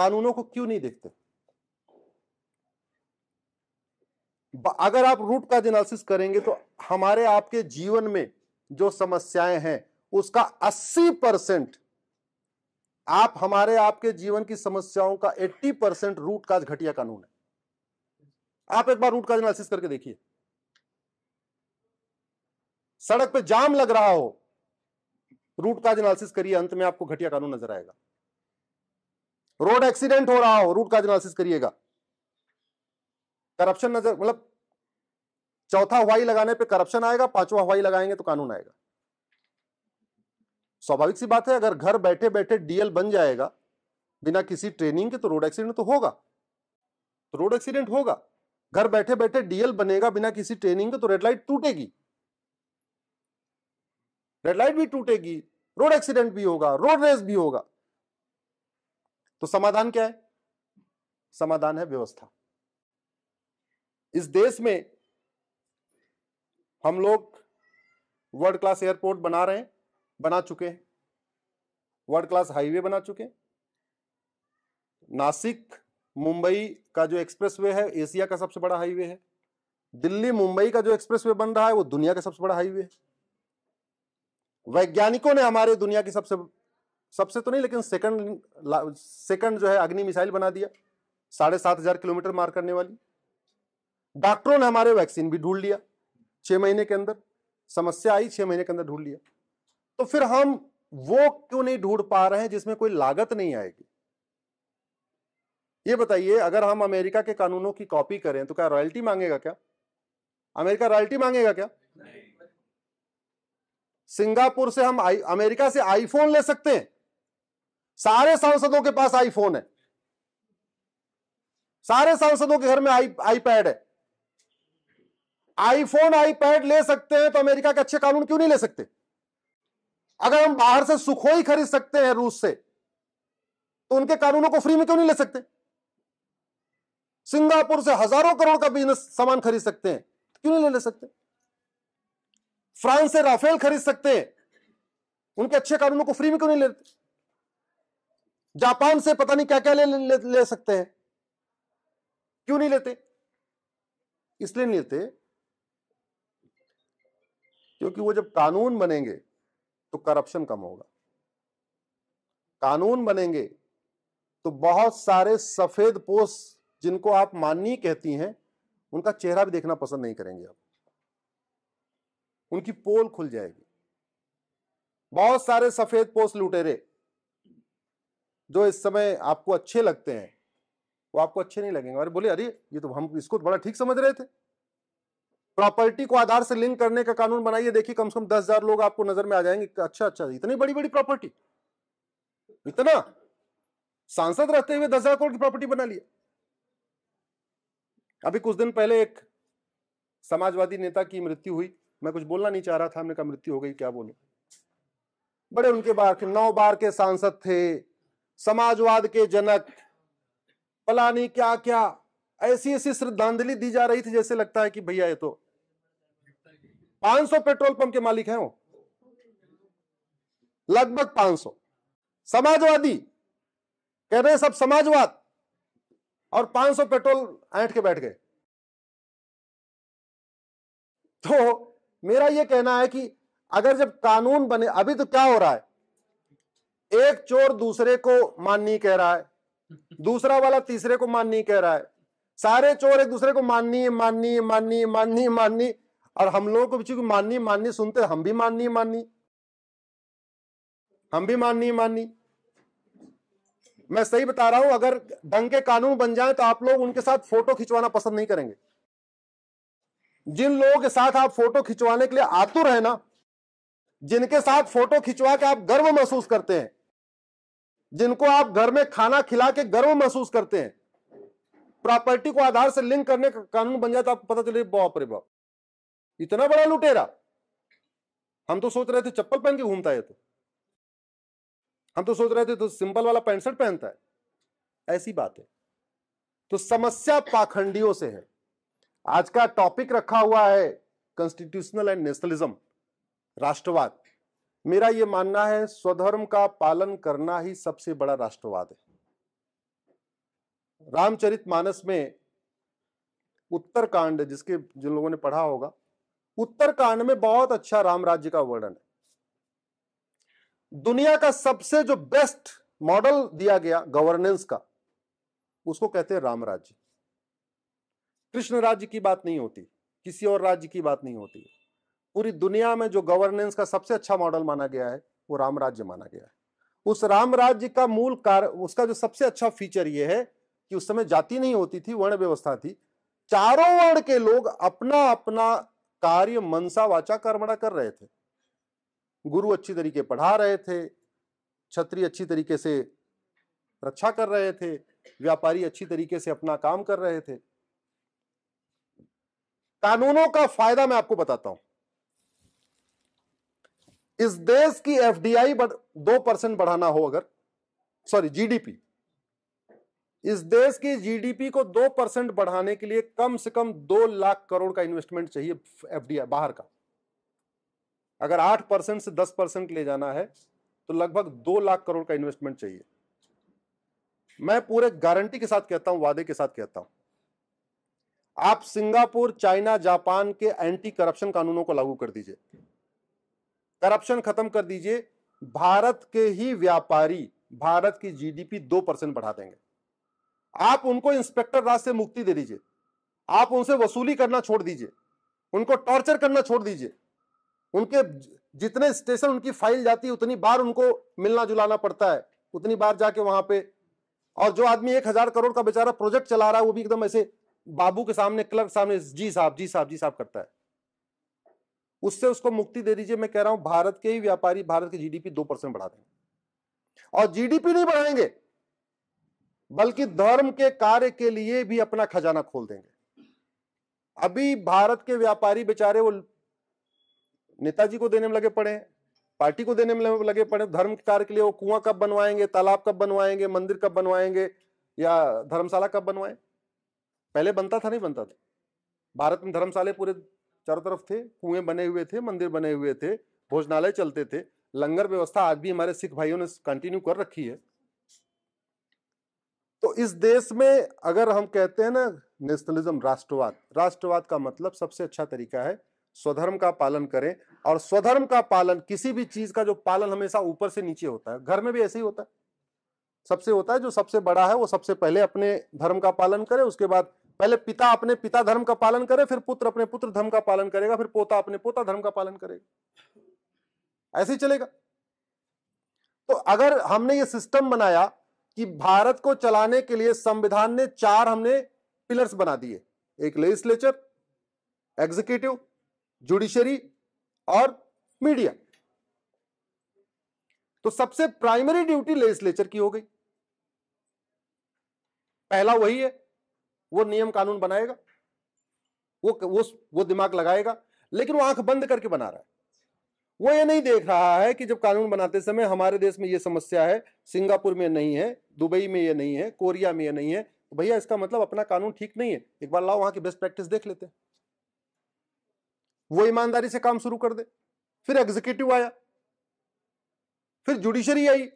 कानूनों को क्यों नहीं देखते अगर आप रूट का एनालिसिस करेंगे तो हमारे आपके जीवन में जो समस्याएं हैं उसका 80 परसेंट आप हमारे आपके जीवन की समस्याओं का 80 परसेंट रूट काज घटिया कानून है आप एक बार रूट काज एनालिसिस करके देखिए सड़क पे जाम लग रहा हो रूट काज एनालिसिस करिए अंत में आपको घटिया कानून नजर आएगा रोड एक्सीडेंट हो रहा हो रूट काज एनालिसिस करिएगा करप्शन नजर मतलब चौथा हवाई लगाने पे करप्शन आएगा पांचवा हवाई लगाएंगे तो कानून आएगा स्वाभाविक सी बात है अगर घर बैठे बैठे डीएल बन जाएगा बिना किसी ट्रेनिंग के तो रोड एक्सीडेंट तो होगा तो रोड एक्सीडेंट होगा घर बैठे बैठे डीएल बनेगा बिना किसी ट्रेनिंग के तो रेड लाइट टूटेगी रेड लाइट भी टूटेगी रोड एक्सीडेंट भी होगा रोड रेस भी होगा तो समाधान क्या है समाधान है व्यवस्था इस देश में हम लोग वर्ल्ड क्लास एयरपोर्ट बना रहे हैं बना चुके हैं वर्ल्ड क्लास हाईवे बना चुके हैं नासिक मुंबई का जो एक्सप्रेसवे है एशिया का सबसे बड़ा हाईवे है दिल्ली मुंबई का जो एक्सप्रेसवे बन रहा है वो दुनिया का सबसे बड़ा हाईवे है वैज्ञानिकों ने हमारे दुनिया की सबसे सबसे तो नहीं लेकिन सेकंड सेकंड जो है अग्नि मिसाइल बना दिया साढ़े सात हजार किलोमीटर मार करने वाली डॉक्टरों ने हमारे वैक्सीन भी ढूंढ लिया छह महीने के अंदर समस्या आई छह महीने के अंदर ढूंढ लिया तो फिर हम वो क्यों नहीं ढूंढ पा रहे हैं जिसमें कोई लागत नहीं आएगी ये बताइए अगर हम अमेरिका के कानूनों की कॉपी करें तो क्या रॉयल्टी मांगेगा क्या अमेरिका रॉयल्टी मांगेगा क्या सिंगापुर से हम अमेरिका से आईफोन ले सकते हैं सारे सांसदों के पास आईफोन है सारे सांसदों के घर में आई आईपैड है आईफोन आईपैड ले सकते हैं तो अमेरिका के अच्छे कानून क्यों नहीं ले सकते अगर हम बाहर से सुखोई खरीद सकते हैं रूस से तो उनके कानूनों को फ्री में क्यों नहीं ले सकते सिंगापुर से हजारों करोड़ का बिजनेस सामान खरीद सकते हैं क्यों नहीं ले, ले सकते फ्रांस से राफेल खरीद सकते हैं उनके अच्छे कानूनों को फ्री में क्यों नहीं लेते जापान से पता नहीं क्या क्या ले, ले, ले सकते हैं क्यों नहीं लेते इसलिए नहीं लेते क्योंकि वो जब कानून बनेंगे तो करप्शन कम होगा कानून बनेंगे तो बहुत सारे सफेद पोष जिनको आप माननीय कहती हैं उनका चेहरा भी देखना पसंद नहीं करेंगे आप उनकी पोल खुल जाएगी बहुत सारे सफेद पोष लुटेरे जो इस समय आपको अच्छे लगते हैं वो आपको अच्छे नहीं लगेंगे अरे बोले अरे ये तो हम इसको बड़ा ठीक समझ रहे थे प्रॉपर्टी को आधार से लिंक करने का कानून बनाइए देखिए कम से कम दस हजार लोग आपको नजर में आ जाएंगे अच्छा अच्छा इतनी बड़ी बड़ी प्रॉपर्टी इतना सांसद रहते हुए दस हजार करोड़ की प्रॉपर्टी बना लिया अभी कुछ दिन पहले एक समाजवादी नेता की मृत्यु हुई मैं कुछ बोलना नहीं चाह रहा था हमने कहा मृत्यु हो गई क्या बोलू बड़े उनके बार के नौ बार के सांसद थे समाजवाद के जनक पलानी क्या क्या ऐसी ऐसी श्रद्धांजलि दी जा रही थी जैसे लगता है कि भैया ये तो 500 पेट्रोल पंप के मालिक हैं वो लगभग 500 समाजवादी कह रहे हैं सब समाजवाद और 500 पेट्रोल ऐंठ के बैठ गए तो मेरा यह कहना है कि अगर जब कानून बने अभी तो क्या हो रहा है एक चोर दूसरे को मान नहीं कह रहा है दूसरा वाला तीसरे को मान नहीं कह रहा है सारे चोर एक दूसरे को माननी माननी माननी माननी माननी और हम लोगों को चूंकि माननी माननी सुनते हम भी माननी माननी हम भी माननी माननी मैं सही बता रहा हूं अगर ढंग के कानून बन जाए तो आप लोग उनके साथ फोटो खिंचवाना पसंद नहीं करेंगे जिन लोगों के साथ आप फोटो खिंचवाने के लिए आतुर है ना जिनके साथ फोटो खिंचवा के आप गर्व महसूस करते हैं जिनको आप घर में खाना खिला के गर्व महसूस करते हैं प्रॉपर्टी को आधार से लिंक करने का कानून बन जाए तो आपको पता चले बाप रे इतना बड़ा लुटेरा हम तो सोच रहे थे चप्पल पहन के घूमता है तो हम तो सोच रहे थे तो सिंपल वाला पैंट शर्ट पहनता है ऐसी बात है तो समस्या पाखंडियों से है आज का टॉपिक रखा हुआ है कॉन्स्टिट्यूशनल एंड नेशनलिज्म राष्ट्रवाद मेरा यह मानना है स्वधर्म का पालन करना ही सबसे बड़ा राष्ट्रवाद है रामचरित मानस में उत्तरकांड जिसके जिन लोगों ने पढ़ा होगा उत्तरकांड में बहुत अच्छा राम राज्य का वर्णन है दुनिया का सबसे जो बेस्ट मॉडल दिया गया गवर्नेंस का उसको कहते हैं राम राज्य कृष्ण राज्य की बात नहीं होती किसी और राज्य की बात नहीं होती पूरी दुनिया में जो गवर्नेंस का सबसे अच्छा मॉडल माना गया है वो राम राज्य माना गया है उस राम राज्य का मूल कार्य उसका जो सबसे अच्छा फीचर ये है कि उस समय जाति नहीं होती थी वर्ण व्यवस्था थी चारों वर्ण के लोग अपना अपना कार्य मनसा वाचा कर्मणा कर रहे थे गुरु अच्छी तरीके पढ़ा रहे थे छत्री अच्छी तरीके से रक्षा कर रहे थे व्यापारी अच्छी तरीके से अपना काम कर रहे थे कानूनों का फायदा मैं आपको बताता हूं इस देश की एफडीआई दो परसेंट बढ़ाना हो अगर सॉरी जीडीपी इस देश की जीडीपी को दो परसेंट बढ़ाने के लिए कम से कम दो लाख करोड़ का इन्वेस्टमेंट चाहिए एफडीआई बाहर का अगर आठ परसेंट से दस परसेंट ले जाना है तो लगभग दो लाख करोड़ का इन्वेस्टमेंट चाहिए मैं पूरे गारंटी के साथ कहता हूं वादे के साथ कहता हूं आप सिंगापुर चाइना जापान के एंटी करप्शन कानूनों को लागू कर दीजिए करप्शन खत्म कर दीजिए भारत के ही व्यापारी भारत की जीडीपी दो परसेंट बढ़ा देंगे आप उनको इंस्पेक्टर राज से मुक्ति दे दीजिए आप उनसे वसूली करना छोड़ दीजिए उनको टॉर्चर करना छोड़ दीजिए उनके जितने स्टेशन उनकी फाइल जाती है उतनी बार उनको मिलना जुलाना पड़ता है उतनी बार जाके वहां पे और जो आदमी एक हजार करोड़ का बेचारा प्रोजेक्ट चला रहा है वो भी एकदम ऐसे बाबू के सामने क्लर्क सामने जी साहब जी साहब जी साहब करता है उससे उसको मुक्ति दे दीजिए मैं कह रहा हूं भारत के ही व्यापारी भारत के जीडीपी दो परसेंट बढ़ा देंगे और जीडीपी नहीं बढ़ाएंगे बल्कि धर्म के कार्य के लिए भी अपना खजाना खोल देंगे अभी भारत के व्यापारी बेचारे वो नेताजी को देने में लगे पड़े पार्टी को देने में लगे पड़े धर्म के कार्य के लिए वो कुआं कब बनवाएंगे तालाब कब बनवाएंगे मंदिर कब बनवाएंगे या धर्मशाला कब बनवाए पहले बनता था नहीं बनता था भारत में धर्मशाले पूरे चारों तरफ थे कुएं बने हुए थे मंदिर बने हुए थे भोजनालय चलते थे लंगर व्यवस्था आज भी हमारे सिख भाइयों ने कंटिन्यू कर रखी है तो इस देश में अगर हम कहते हैं ना नेशनलिज्म राष्ट्रवाद राष्ट्रवाद का मतलब सबसे अच्छा तरीका है स्वधर्म का पालन करें और स्वधर्म का पालन किसी भी चीज का जो पालन हमेशा ऊपर से नीचे होता है घर में भी ऐसे ही होता है सबसे होता है जो सबसे बड़ा है वो सबसे पहले अपने धर्म का पालन करे उसके बाद पहले पिता अपने पिता धर्म का पालन करे फिर पुत्र अपने पुत्र धर्म का पालन करेगा फिर पोता अपने पोता धर्म का पालन करेगा ऐसे ही चलेगा तो अगर हमने ये सिस्टम बनाया कि भारत को चलाने के लिए संविधान ने चार हमने पिलर्स बना दिए एक लेजिस्लेचर एग्जीक्यूटिव जुडिशरी और मीडिया तो सबसे प्राइमरी ड्यूटी लेजिस्लेचर की हो गई पहला वही है वो नियम कानून बनाएगा वो वो वो दिमाग लगाएगा लेकिन वो आंख बंद करके बना रहा है वो ये नहीं देख रहा है कि जब कानून बनाते समय हमारे देश में ये समस्या है सिंगापुर में नहीं है दुबई में ये नहीं है कोरिया में ये नहीं है तो भैया इसका मतलब अपना कानून ठीक नहीं है एक बार लाओ वहां की बेस्ट प्रैक्टिस देख लेते वो ईमानदारी से काम शुरू कर दे फिर एग्जीक्यूटिव आया फिर जुडिशरी आई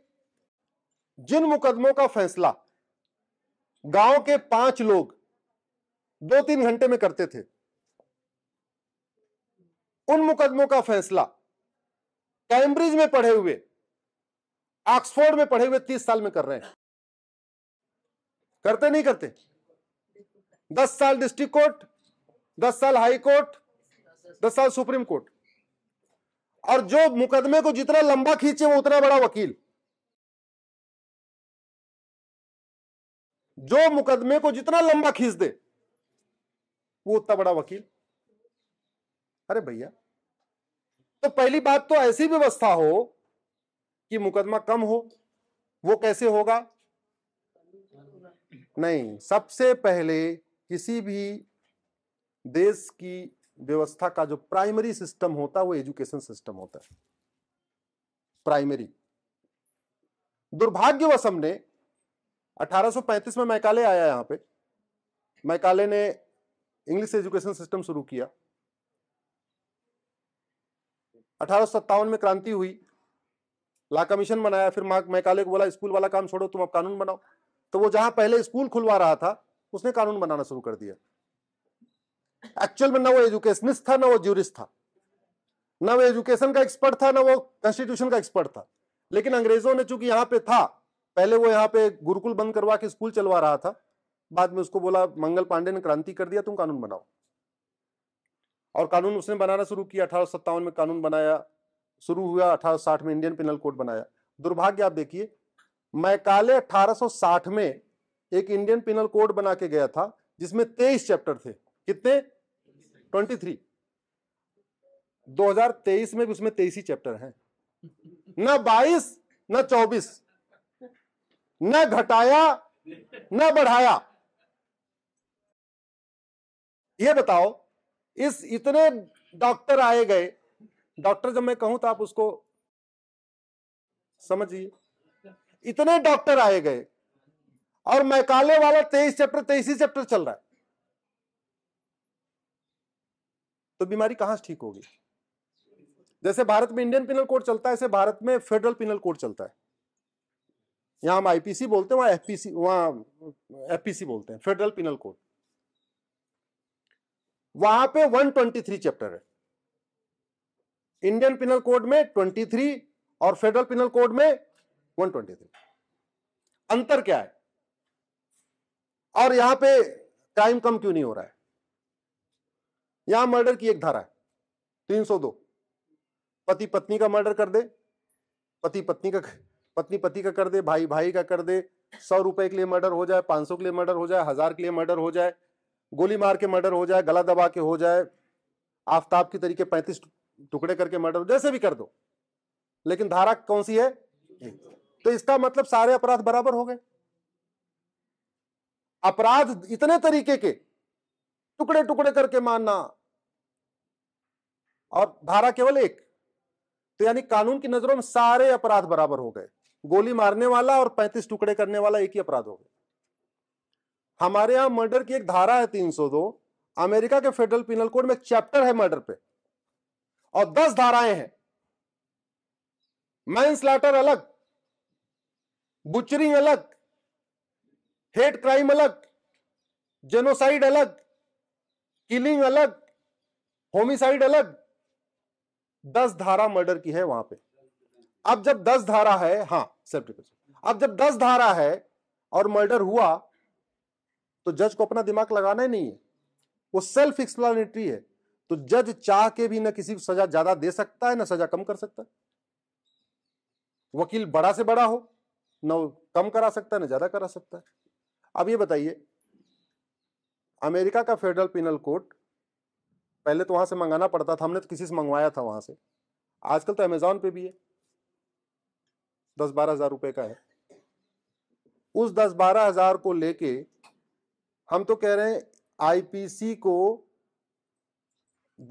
जिन मुकदमों का फैसला गांव के पांच लोग दो तीन घंटे में करते थे उन मुकदमों का फैसला कैम्ब्रिज में पढ़े हुए ऑक्सफोर्ड में पढ़े हुए तीस साल में कर रहे हैं करते नहीं करते दस साल डिस्ट्रिक्ट कोर्ट दस साल हाई कोर्ट दस साल सुप्रीम कोर्ट और जो मुकदमे को जितना लंबा खींचे वो उतना बड़ा वकील जो मुकदमे को जितना लंबा खींच दे वो उतना बड़ा वकील अरे भैया तो पहली बात तो ऐसी व्यवस्था हो कि मुकदमा कम हो वो कैसे होगा नहीं सबसे पहले किसी भी देश की व्यवस्था का जो प्राइमरी सिस्टम होता है वो एजुकेशन सिस्टम होता है प्राइमरी दुर्भाग्यवश हमने 1835 में मैकाले आया यहां पे मैकाले ने इंग्लिश एजुकेशन सिस्टम शुरू किया अठारह में क्रांति हुई ला कमीशन बनाया फिर मैकाले को बोला स्कूल वाला काम छोड़ो तुम अब कानून बनाओ तो वो जहां पहले स्कूल खुलवा रहा था उसने कानून बनाना शुरू कर दिया एक्चुअल में ना वो एजुकेशनिस्ट था ना वो ज्यूरिस्ट था ना वो एजुकेशन का एक्सपर्ट था ना वो कॉन्स्टिट्यूशन का एक्सपर्ट था लेकिन अंग्रेजों ने चूंकि यहाँ पे था पहले वो यहाँ पे गुरुकुल बंद करवा के स्कूल चलवा रहा था बाद में उसको बोला मंगल पांडे ने क्रांति कर दिया तुम कानून बनाओ और कानून उसने बनाना शुरू किया अठारह में कानून बनाया शुरू हुआ अठारह में इंडियन पिनल कोड बनाया दुर्भाग्य आप देखिए मैकाले 1860 में एक इंडियन पिनल कोड बना के गया था जिसमें 23 चैप्टर थे कितने 23 2023 में भी उसमें 23 ही चैप्टर हैं ना 22 ना 24 ना घटाया ना बढ़ाया ये बताओ इस इतने डॉक्टर आए गए डॉक्टर जब मैं कहूं तो आप उसको समझिए इतने डॉक्टर आए गए और मैकाले वाला तेईस चैप्टर तेईस ही चैप्टर चल रहा है तो बीमारी कहां से ठीक होगी जैसे भारत में इंडियन पिनल कोड चलता है ऐसे भारत में फेडरल पिनल कोड चलता है यहां हम आईपीसी बोलते हैं वहां एफपीसी वहां एफपीसी बोलते हैं फेडरल पिनल कोड वहां पे 123 चैप्टर है इंडियन पिनल कोड में 23 और फेडरल पिनल कोड में 123 अंतर क्या है और यहां पे टाइम कम क्यों नहीं हो रहा है यहां मर्डर की एक धारा है 302 पति पत्नी का मर्डर कर दे पति पत्नी का पत्नी पति का कर दे भाई भाई का कर दे सौ रुपए के लिए मर्डर हो जाए पांच सौ के लिए मर्डर हो जाए हजार के लिए मर्डर हो जाए गोली मार के मर्डर हो जाए गला दबा के हो जाए आफ्ताब के तरीके पैंतीस टुकड़े करके मर्डर जैसे भी कर दो लेकिन धारा कौन सी है तो इसका मतलब सारे अपराध बराबर हो गए अपराध इतने तरीके के टुकड़े टुकड़े करके मानना और धारा केवल एक तो यानी कानून की नजरों में सारे अपराध बराबर हो गए गोली मारने वाला और पैंतीस टुकड़े करने वाला एक ही अपराध हो गया हमारे यहाँ मर्डर की एक धारा है 302 अमेरिका के फेडरल पिनल कोड में चैप्टर है मर्डर पे और दस धाराएं हैं मैं स्लैटर अलग बुचरिंग अलग हेट क्राइम अलग जेनोसाइड अलग किलिंग अलग होमिसाइड अलग दस धारा मर्डर की है वहां पे अब जब दस धारा है हाँ सेफ्टी अब जब दस धारा है और मर्डर हुआ तो जज को अपना दिमाग लगाना ही नहीं है वो सेल्फ एक्सप्लानेटरी है तो जज चाह के भी ना किसी को सजा ज्यादा दे सकता है ना सजा कम कर सकता है वकील बड़ा से बड़ा हो ना कम करा सकता है ना ज्यादा करा सकता है अब ये बताइए अमेरिका का फेडरल पिनल कोर्ट पहले तो वहां से मंगाना पड़ता था हमने तो किसी से मंगवाया था वहां से आजकल तो अमेजोन पे भी है दस बारह हजार रुपए का है उस दस बारह हजार को लेके हम तो कह रहे हैं आईपीसी को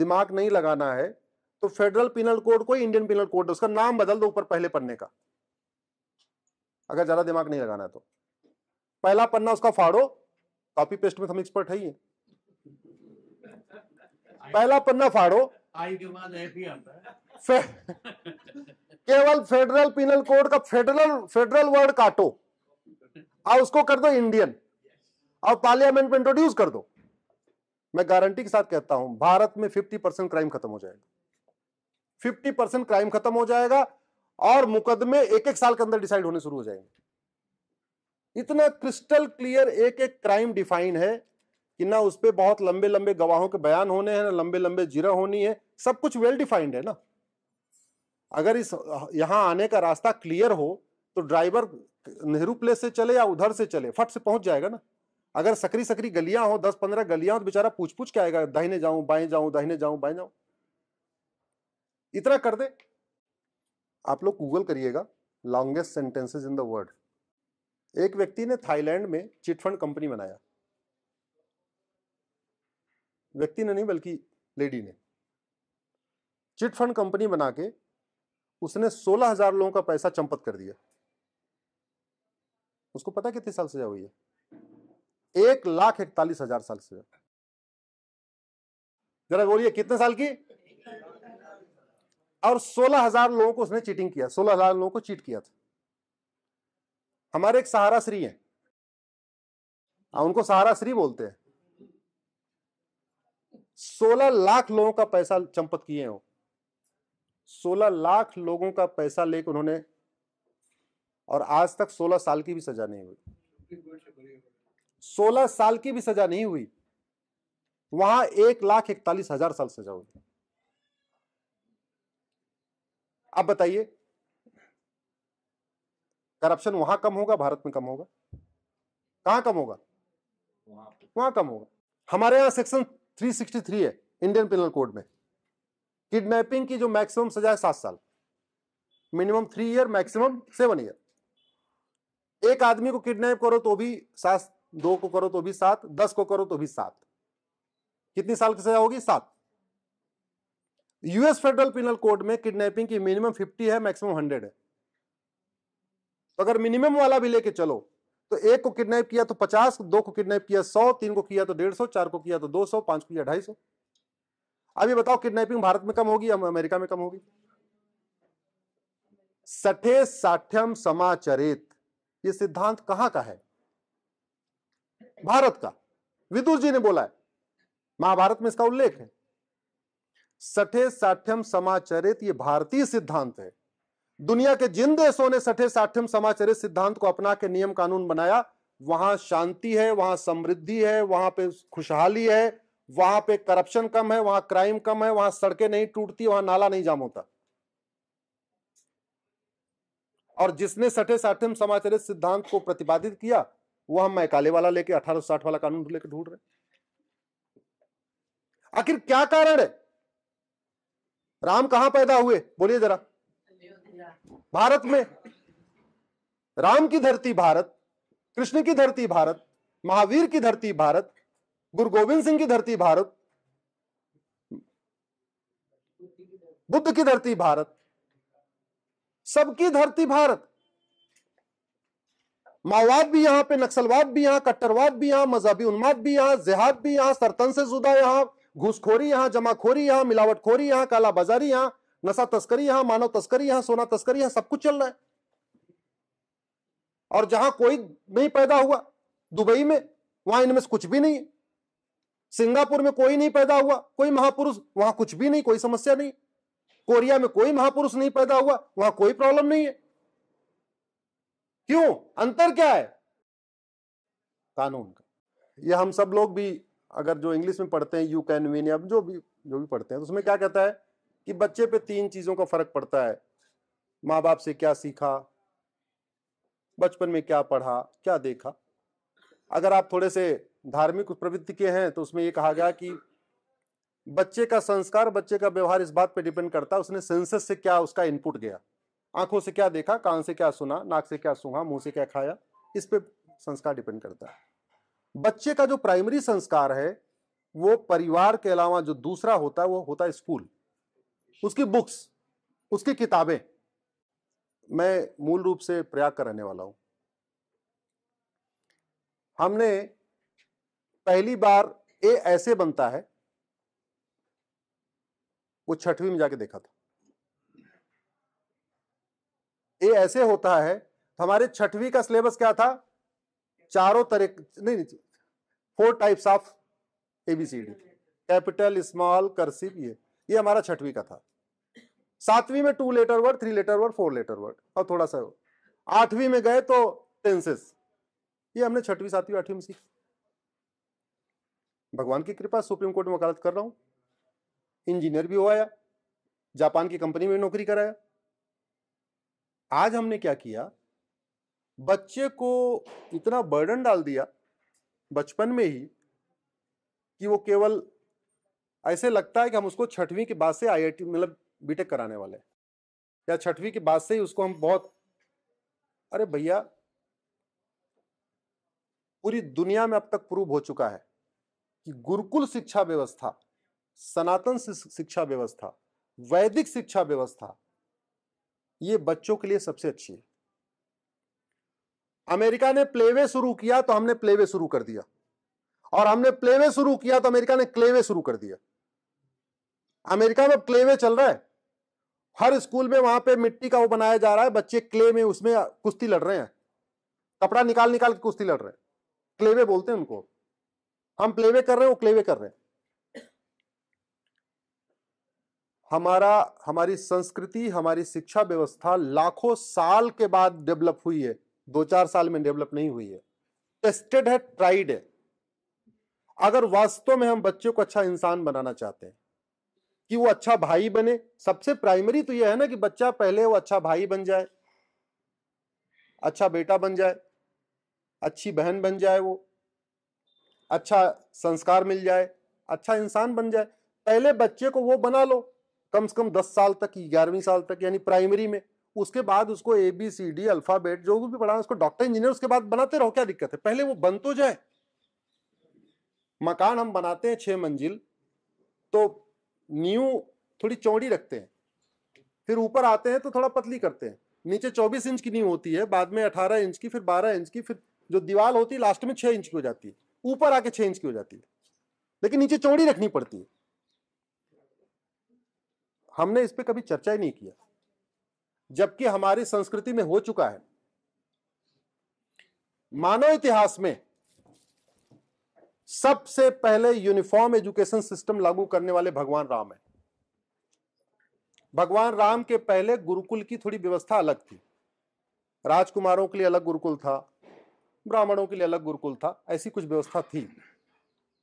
दिमाग नहीं लगाना है तो फेडरल पिनल कोड को इंडियन पिनल कोड उसका नाम बदल दो ऊपर पहले पन्ने का अगर ज्यादा दिमाग नहीं लगाना तो पहला पन्ना उसका फाड़ो कॉपी पेस्ट में हम एक्सपर्ट है ही पहला पन्ना फाड़ो फे, केवल फेडरल पिनल कोड का फेडरल फेडरल वर्ड काटो और उसको कर दो इंडियन और पार्लियामेंट में इंट्रोड्यूस कर दो मैं गारंटी के साथ कहता हूं भारत में 50 परसेंट क्राइम खत्म हो जाएगा 50 परसेंट क्राइम खत्म हो जाएगा और मुकदमे एक एक साल के अंदर डिसाइड होने शुरू हो जाएंगे इतना क्रिस्टल क्लियर एक एक क्राइम डिफाइन है कि ना उस पर बहुत लंबे लंबे गवाहों के बयान होने हैं ना लंबे लंबे जीरा होनी है सब कुछ वेल डिफाइंड है ना अगर इस यहां आने का रास्ता क्लियर हो तो ड्राइवर नेहरू प्लेस से चले या उधर से चले फट से पहुंच जाएगा ना अगर सकरी सकरी गलियां हो दस पंद्रह गलियां हो तो बेचारा पूछ पूछ के आएगा दाहिने जाऊं बाएं जाऊं दाहिने जाऊं बाएं जाऊं इतना कर दे आप लोग गूगल करिएगा longest sentences in the world एक व्यक्ति ने थाईलैंड में चिटफंड कंपनी बनाया व्यक्ति ने नहीं बल्कि लेडी ने चिटफंड कंपनी बना के उसने सोलह हजार लोगों का पैसा चंपत कर दिया उसको पता कितने साल सजा हुई है एक लाख इकतालीस हजार साल से जरा बोलिए कितने साल की और सोलह हजार लोगों को उसने चीटिंग किया सोलह हजार लोगों को चीट किया था हमारे एक सहारा श्री है आ, हाँ, उनको सहारा श्री बोलते हैं सोलह लाख लोगों का पैसा चंपत किए हो सोलह लाख लोगों का पैसा लेकर उन्होंने और आज तक सोलह साल की भी सजा नहीं हुई सोलह साल की भी सजा नहीं हुई वहां एक लाख इकतालीस हजार साल सजा हुई अब बताइए करप्शन वहां कम होगा भारत में कम होगा कहां कम होगा वहां कम होगा हमारे यहां सेक्शन 363 है इंडियन पिनल कोड में किडनैपिंग की जो मैक्सिमम सजा है सात साल minimum three year maximum seven year एक आदमी को किडनैप करो तो भी सात दो को करो तो भी सात दस को करो तो भी सात कितनी साल की सजा होगी सात यूएस फेडरल पिनल कोड में किडनैपिंग की मिनिमम फिफ्टी है मैक्सिमम हंड्रेड है तो अगर मिनिमम वाला भी लेके चलो तो एक को किडनैप किया तो पचास दो को किडनैप किया सौ तीन को किया तो डेढ़ सौ चार को किया तो दो सौ पांच को किया ढाई सौ अब ये बताओ किडनैपिंग भारत में कम होगी या अमेरिका में कम होगी सठे साठ्यम समाचरित ये सिद्धांत कहां का है भारत का विदुर जी ने बोला है महाभारत में इसका उल्लेख है सठे साठ्यम समाचरित ये भारतीय सिद्धांत है दुनिया के जिन देशों ने सठे साठ्यम समाचरित सिद्धांत को अपना के नियम कानून बनाया वहां शांति है वहां समृद्धि है वहां पे खुशहाली है वहां पे करप्शन कम है वहां क्राइम कम है वहां सड़कें नहीं टूटती वहां नाला नहीं जाम होता और जिसने सठे साठ्यम समाचरित सिद्धांत को प्रतिपादित किया वो हम मैकाले वाला लेके 1860 वाला कानून लेके ढूंढ रहे आखिर क्या कारण है राम कहां पैदा हुए बोलिए जरा भारत में राम की धरती भारत कृष्ण की धरती भारत महावीर की धरती भारत गुरु गोविंद सिंह की धरती भारत बुद्ध की धरती भारत सबकी धरती भारत माओवाद भी यहाँ पे नक्सलवाद भी यहाँ कट्टरवाद भी यहाँ मजहबी उन्माद भी यहाँ जिहाद भी यहाँ सरतन से जुदा यहाँ घुसखोरी यहाँ जमाखोरी यहाँ मिलावटखोरी यहाँ काला बाजारी यहाँ नशा तस्करी यहाँ मानव तस्करी यहाँ सोना तस्करी यहाँ सब कुछ चल रहा है और जहां कोई नहीं पैदा हुआ दुबई में वहां इनमें से कुछ भी नहीं है सिंगापुर में कोई नहीं पैदा हुआ कोई महापुरुष वहां कुछ भी नहीं कोई समस्या नहीं कोरिया में कोई महापुरुष नहीं पैदा हुआ वहां कोई प्रॉब्लम नहीं है क्यों अंतर क्या है कानून का ये हम सब लोग भी अगर जो इंग्लिश में पढ़ते हैं यू कैन विन जो भी जो भी पढ़ते हैं तो उसमें क्या कहता है कि बच्चे पे तीन चीजों का फर्क पड़ता है माँ बाप से क्या सीखा बचपन में क्या पढ़ा क्या देखा अगर आप थोड़े से धार्मिक प्रवृत्ति के हैं तो उसमें ये कहा गया कि बच्चे का संस्कार बच्चे का व्यवहार इस बात पे डिपेंड करता है उसने सेंसस से क्या उसका इनपुट गया आंखों से क्या देखा कान से क्या सुना नाक से क्या सुहा मुंह से क्या खाया इस पर संस्कार डिपेंड करता है बच्चे का जो प्राइमरी संस्कार है वो परिवार के अलावा जो दूसरा होता है वो होता है स्कूल उसकी बुक्स उसकी किताबें मैं मूल रूप से प्रयाग का रहने वाला हूं हमने पहली बार ए ऐसे बनता है वो छठवीं में जाके देखा था ए ऐसे होता है तो हमारे छठवीं का सिलेबस क्या था चारों तरह नहीं, नहीं four types of A B C D capital small cursive ये ये हमारा छठवीं का था सातवीं में two letter word three letter word four letter word और थोड़ा सा आठवीं में गए तो टेंसेस ये हमने छठवीं सातवीं आठवीं में सीखी भगवान की कृपा सुप्रीम कोर्ट में वकालत कर रहा हूं इंजीनियर भी हो आया जापान की कंपनी में नौकरी कराया आज हमने क्या किया बच्चे को इतना बर्डन डाल दिया बचपन में ही कि वो केवल ऐसे लगता है कि हम उसको छठवीं के बाद से आईआईटी मतलब बीटेक कराने वाले या छठवीं के बाद से ही उसको हम बहुत अरे भैया पूरी दुनिया में अब तक प्रूव हो चुका है कि गुरुकुल शिक्षा व्यवस्था सनातन शिक्षा व्यवस्था वैदिक शिक्षा व्यवस्था ये बच्चों के लिए सबसे अच्छी है अमेरिका ने प्लेवे शुरू किया तो हमने प्लेवे शुरू कर दिया और हमने प्लेवे शुरू किया तो अमेरिका ने क्लेवे शुरू कर दिया अमेरिका में क्लेवे चल रहा है हर स्कूल में वहां पे मिट्टी का वो बनाया जा रहा है बच्चे क्ले में उसमें कुश्ती लड़ रहे हैं कपड़ा निकाल निकाल के कुश्ती लड़ रहे हैं क्लेवे बोलते हैं उनको हम प्लेवे कर रहे हैं वो क्लेवे कर रहे हैं हमारा हमारी संस्कृति हमारी शिक्षा व्यवस्था लाखों साल के बाद डेवलप हुई है दो चार साल में डेवलप नहीं हुई है टेस्टेड है ट्राइड है अगर वास्तव में हम बच्चों को अच्छा इंसान बनाना चाहते हैं कि वो अच्छा भाई बने सबसे प्राइमरी तो यह है ना कि बच्चा पहले वो अच्छा भाई बन जाए अच्छा बेटा बन जाए अच्छी बहन बन जाए वो अच्छा संस्कार मिल जाए अच्छा इंसान बन जाए पहले बच्चे को वो बना लो कम से कम दस साल तक ग्यारहवीं साल तक यानी प्राइमरी में उसके बाद उसको A B C D alphabet जो भी पढ़ाना उसको डॉक्टर इंजीनियर उसके बाद बनाते रहो क्या दिक्कत है पहले वो बन तो जाए मकान हम बनाते हैं छह मंजिल तो न्यू थोड़ी चौड़ी रखते हैं फिर ऊपर आते हैं तो थोड़ा पतली करते हैं नीचे चौबीस इंच की नींव होती है बाद में अठारह इंच की फिर बारह इंच की फिर जो दीवार होती है लास्ट में छह इंच की हो जाती है ऊपर आके छः इंच की हो जाती है लेकिन नीचे चौड़ी रखनी पड़ती है हमने इस पर कभी चर्चा ही नहीं किया जबकि हमारी संस्कृति में हो चुका है मानव इतिहास में सबसे पहले यूनिफॉर्म एजुकेशन सिस्टम लागू करने वाले भगवान राम है भगवान राम के पहले गुरुकुल की थोड़ी व्यवस्था अलग थी राजकुमारों के लिए अलग गुरुकुल था ब्राह्मणों के लिए अलग गुरुकुल था ऐसी कुछ व्यवस्था थी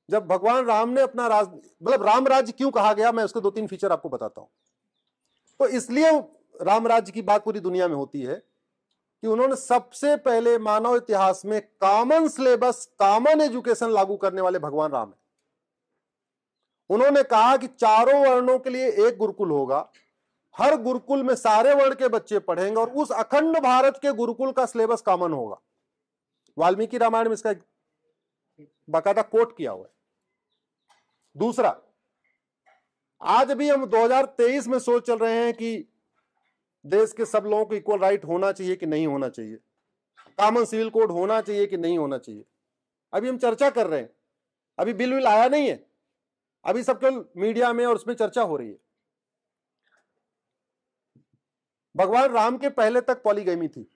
जब भगवान राम ने अपना राज मतलब राम राज्य क्यों कहा गया मैं उसके दो तीन फीचर आपको बताता हूं तो इसलिए राम राज्य की बात पूरी दुनिया में होती है कि उन्होंने सबसे पहले मानव इतिहास में कॉमन सिलेबस कॉमन एजुकेशन लागू करने वाले भगवान राम है उन्होंने कहा कि चारों वर्णों के लिए एक गुरुकुल होगा हर गुरुकुल में सारे वर्ण के बच्चे पढ़ेंगे और उस अखंड भारत के गुरुकुल का सिलेबस कॉमन होगा वाल्मीकि रामायण में इसका बाकायदा कोट किया हुआ है दूसरा आज भी हम 2023 में सोच चल रहे हैं कि देश के सब लोगों को इक्वल राइट होना चाहिए कि नहीं होना चाहिए कॉमन सिविल कोड होना चाहिए कि नहीं होना चाहिए अभी हम चर्चा कर रहे हैं अभी बिल विल आया नहीं है अभी सब केवल मीडिया में और उसमें चर्चा हो रही है भगवान राम के पहले तक पॉलीगेमी थी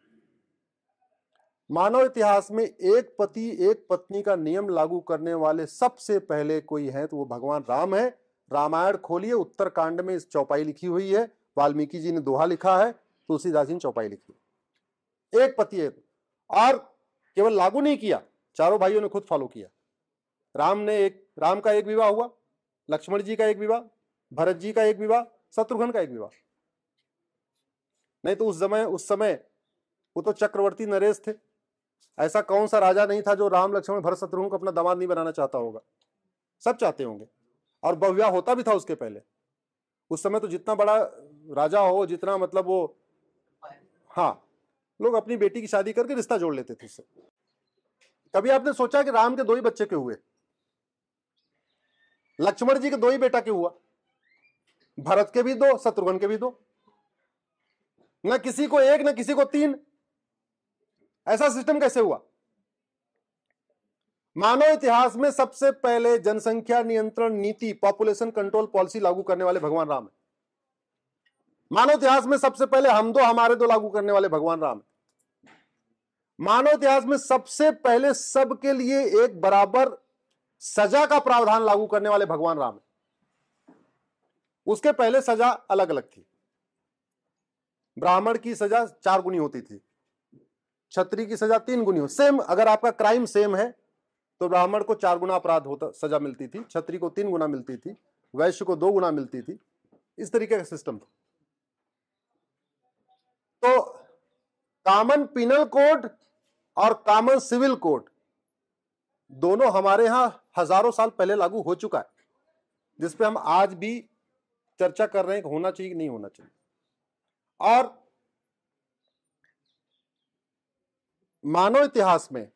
मानव इतिहास में एक पति एक पत्नी का नियम लागू करने वाले सबसे पहले कोई है तो वो भगवान राम है रामायण खोलिए उत्तरकांड में इस चौपाई लिखी हुई है वाल्मीकि जी ने दोहा लिखा है तुलसीदास जी ने चौपाई लिखी एक पति एक तो। और केवल लागू नहीं किया चारों भाइयों ने खुद फॉलो किया राम ने एक राम का एक विवाह हुआ लक्ष्मण जी का एक विवाह भरत जी का एक विवाह शत्रुघ्न का एक विवाह नहीं तो उस समय उस समय वो तो चक्रवर्ती नरेश थे ऐसा कौन सा राजा नहीं था जो राम लक्ष्मण भरत शत्रुघ्न को अपना दामाद नहीं बनाना चाहता होगा सब चाहते होंगे और बहुविवाह होता भी था उसके पहले उस समय तो जितना बड़ा राजा हो जितना मतलब वो हाँ लोग अपनी बेटी की शादी करके रिश्ता जोड़ लेते थे उससे कभी आपने सोचा कि राम के दो ही बच्चे के हुए लक्ष्मण जी के दो ही बेटा के हुआ भरत के भी दो शत्रुघ्न के भी दो न किसी को एक न किसी को तीन ऐसा सिस्टम कैसे हुआ मानव इतिहास में सबसे पहले जनसंख्या नियंत्रण नीति पॉपुलेशन कंट्रोल पॉलिसी लागू करने वाले भगवान राम है मानव इतिहास में सबसे पहले हम दो हमारे दो लागू करने वाले भगवान राम है मानव इतिहास में सबसे पहले सबके लिए एक बराबर सजा का प्रावधान लागू करने वाले भगवान राम है उसके पहले सजा अलग अलग थी ब्राह्मण की सजा चार गुनी होती थी छत्री की सजा तीन गुनी हो सेम अगर आपका क्राइम सेम है तो ब्राह्मण को चार गुना अपराध होता सजा मिलती थी छत्री को तीन गुना मिलती थी वैश्य को दो गुना मिलती थी इस तरीके का सिस्टम था तो कॉमन पिनल कोड और कॉमन सिविल कोड दोनों हमारे यहां हजारों साल पहले लागू हो चुका है जिसपे हम आज भी चर्चा कर रहे हैं होना चाहिए कि नहीं होना चाहिए और मानव इतिहास में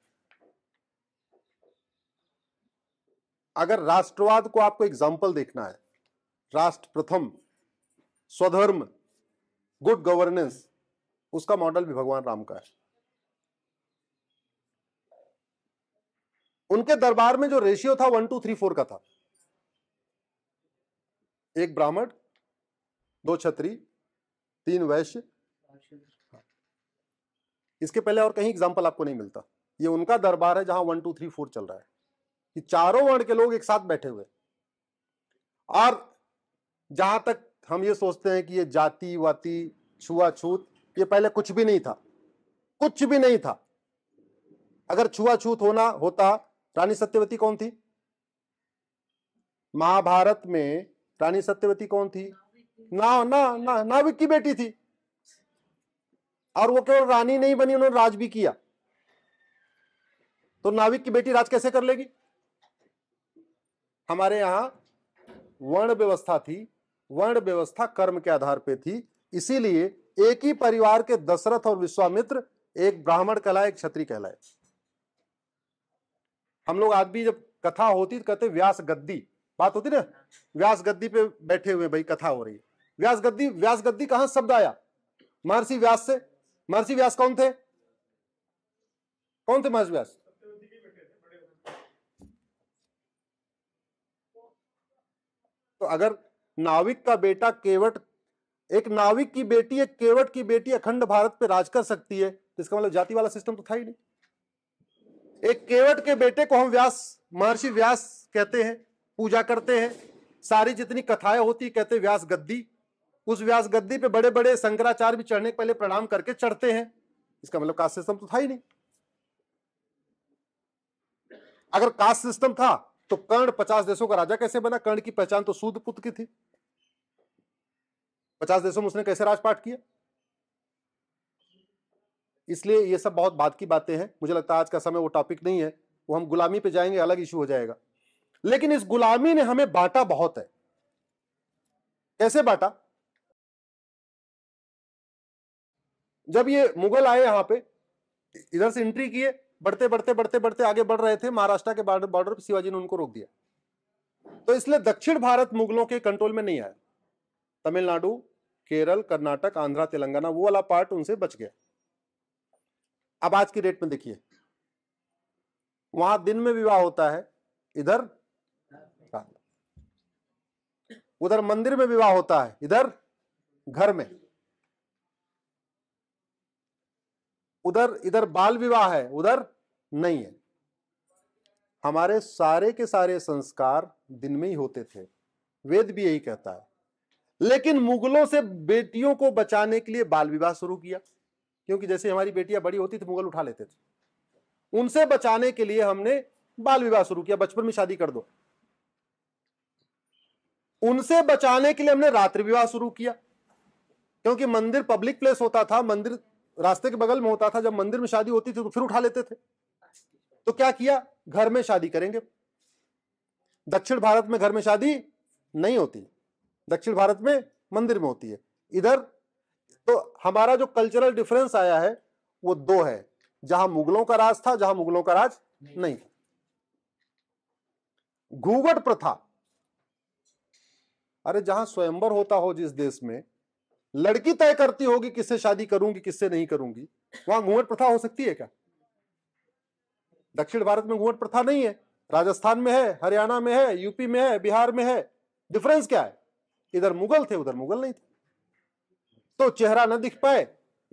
अगर राष्ट्रवाद को आपको एग्जाम्पल देखना है राष्ट्र प्रथम स्वधर्म गुड गवर्नेंस उसका मॉडल भी भगवान राम का है उनके दरबार में जो रेशियो था वन टू थ्री फोर का था एक ब्राह्मण दो छत्री तीन वैश्य इसके पहले और कहीं एग्जाम्पल आपको नहीं मिलता ये उनका दरबार है जहां वन टू थ्री फोर चल रहा है कि चारों वर्ण के लोग एक साथ बैठे हुए और जहां तक हम ये सोचते हैं कि ये जाति वाति छुआछूत ये पहले कुछ भी नहीं था कुछ भी नहीं था अगर छुआछूत होना होता रानी सत्यवती कौन थी महाभारत में रानी सत्यवती कौन थी ना ना ना नाविक की बेटी थी और वो केवल रानी नहीं बनी उन्होंने राज भी किया तो नाविक की बेटी राज कैसे कर लेगी हमारे यहां वर्ण व्यवस्था थी वर्ण व्यवस्था कर्म के आधार पे थी इसीलिए एक ही परिवार के दशरथ और विश्वामित्र एक ब्राह्मण कहलाए एक क्षत्रिय कहलाए हम लोग आज भी जब कथा होती तो कहते व्यास गद्दी बात होती ना व्यास गद्दी पे बैठे हुए भाई कथा हो रही है व्यास गद्दी व्यास गद्दी कहां शब्द आया महर्षि व्यास से महर्षि व्यास कौन थे कौन थे महर्षि व्यास तो अगर नाविक का बेटा केवट एक नाविक की बेटी एक केवट की बेटी अखंड भारत पे राज कर सकती है तो इसका मतलब जाति वाला सिस्टम तो था ही नहीं एक केवट के बेटे को हम व्यास महर्षि व्यास कहते हैं पूजा करते हैं सारी जितनी कथाएं होती कहते व्यास गद्दी उस व्यास गद्दी पे बड़े बड़े शंकराचार्य भी चढ़ने के पहले प्रणाम करके चढ़ते हैं इसका मतलब कास्ट सिस्टम तो था ही नहीं अगर कास्ट सिस्टम था तो कर्ण पचास देशों का राजा कैसे बना कर्ण की पहचान तो सूद पुत्र की थी पचास देशों में उसने कैसे राजपाट किया इसलिए ये सब बहुत बात की बातें हैं मुझे लगता है आज का समय वो टॉपिक नहीं है वो हम गुलामी पे जाएंगे अलग इशू हो जाएगा लेकिन इस गुलामी ने हमें बांटा बहुत है कैसे बांटा जब ये मुगल आए यहाँ पे इधर से एंट्री किए बढ़ते बढ़ते बढ़ते बढ़ते आगे बढ़ रहे थे महाराष्ट्र के बॉर्डर बॉर्डर पर शिवाजी ने उनको रोक दिया तो इसलिए दक्षिण भारत मुगलों के कंट्रोल में नहीं आया तमिलनाडु केरल कर्नाटक आंध्रा तेलंगाना वो वाला पार्ट उनसे बच गया अब आज की डेट में देखिए वहां दिन में विवाह होता है इधर उधर मंदिर में विवाह होता है इधर घर में उधर इधर बाल विवाह है उधर नहीं है हमारे सारे के सारे संस्कार दिन में ही होते थे वेद भी यही कहता है लेकिन मुगलों से बेटियों को बचाने के लिए बाल विवाह शुरू किया क्योंकि जैसे हमारी बेटियां बड़ी होती थी मुगल उठा लेते थे उनसे बचाने के लिए हमने बाल विवाह शुरू किया बचपन में शादी कर दो उनसे बचाने के लिए हमने रात्रि विवाह शुरू किया क्योंकि मंदिर पब्लिक प्लेस होता था मंदिर रास्ते के बगल में होता था जब मंदिर में शादी होती थी तो फिर उठा लेते थे तो क्या किया घर में शादी करेंगे दक्षिण भारत में घर में शादी नहीं होती दक्षिण भारत में मंदिर में होती है इधर तो हमारा जो कल्चरल डिफरेंस आया है वो दो है जहां मुगलों का राज था जहां मुगलों का राज नहीं था घूवट प्रथा अरे जहां स्वयंवर होता हो जिस देश में लड़की तय करती होगी किससे शादी करूंगी किससे नहीं करूंगी वहां घूंघट प्रथा हो सकती है क्या दक्षिण भारत में घूंघट प्रथा नहीं है राजस्थान में है हरियाणा में है यूपी में है बिहार में है डिफरेंस क्या है इधर मुगल थे उधर मुगल नहीं थे तो चेहरा न दिख पाए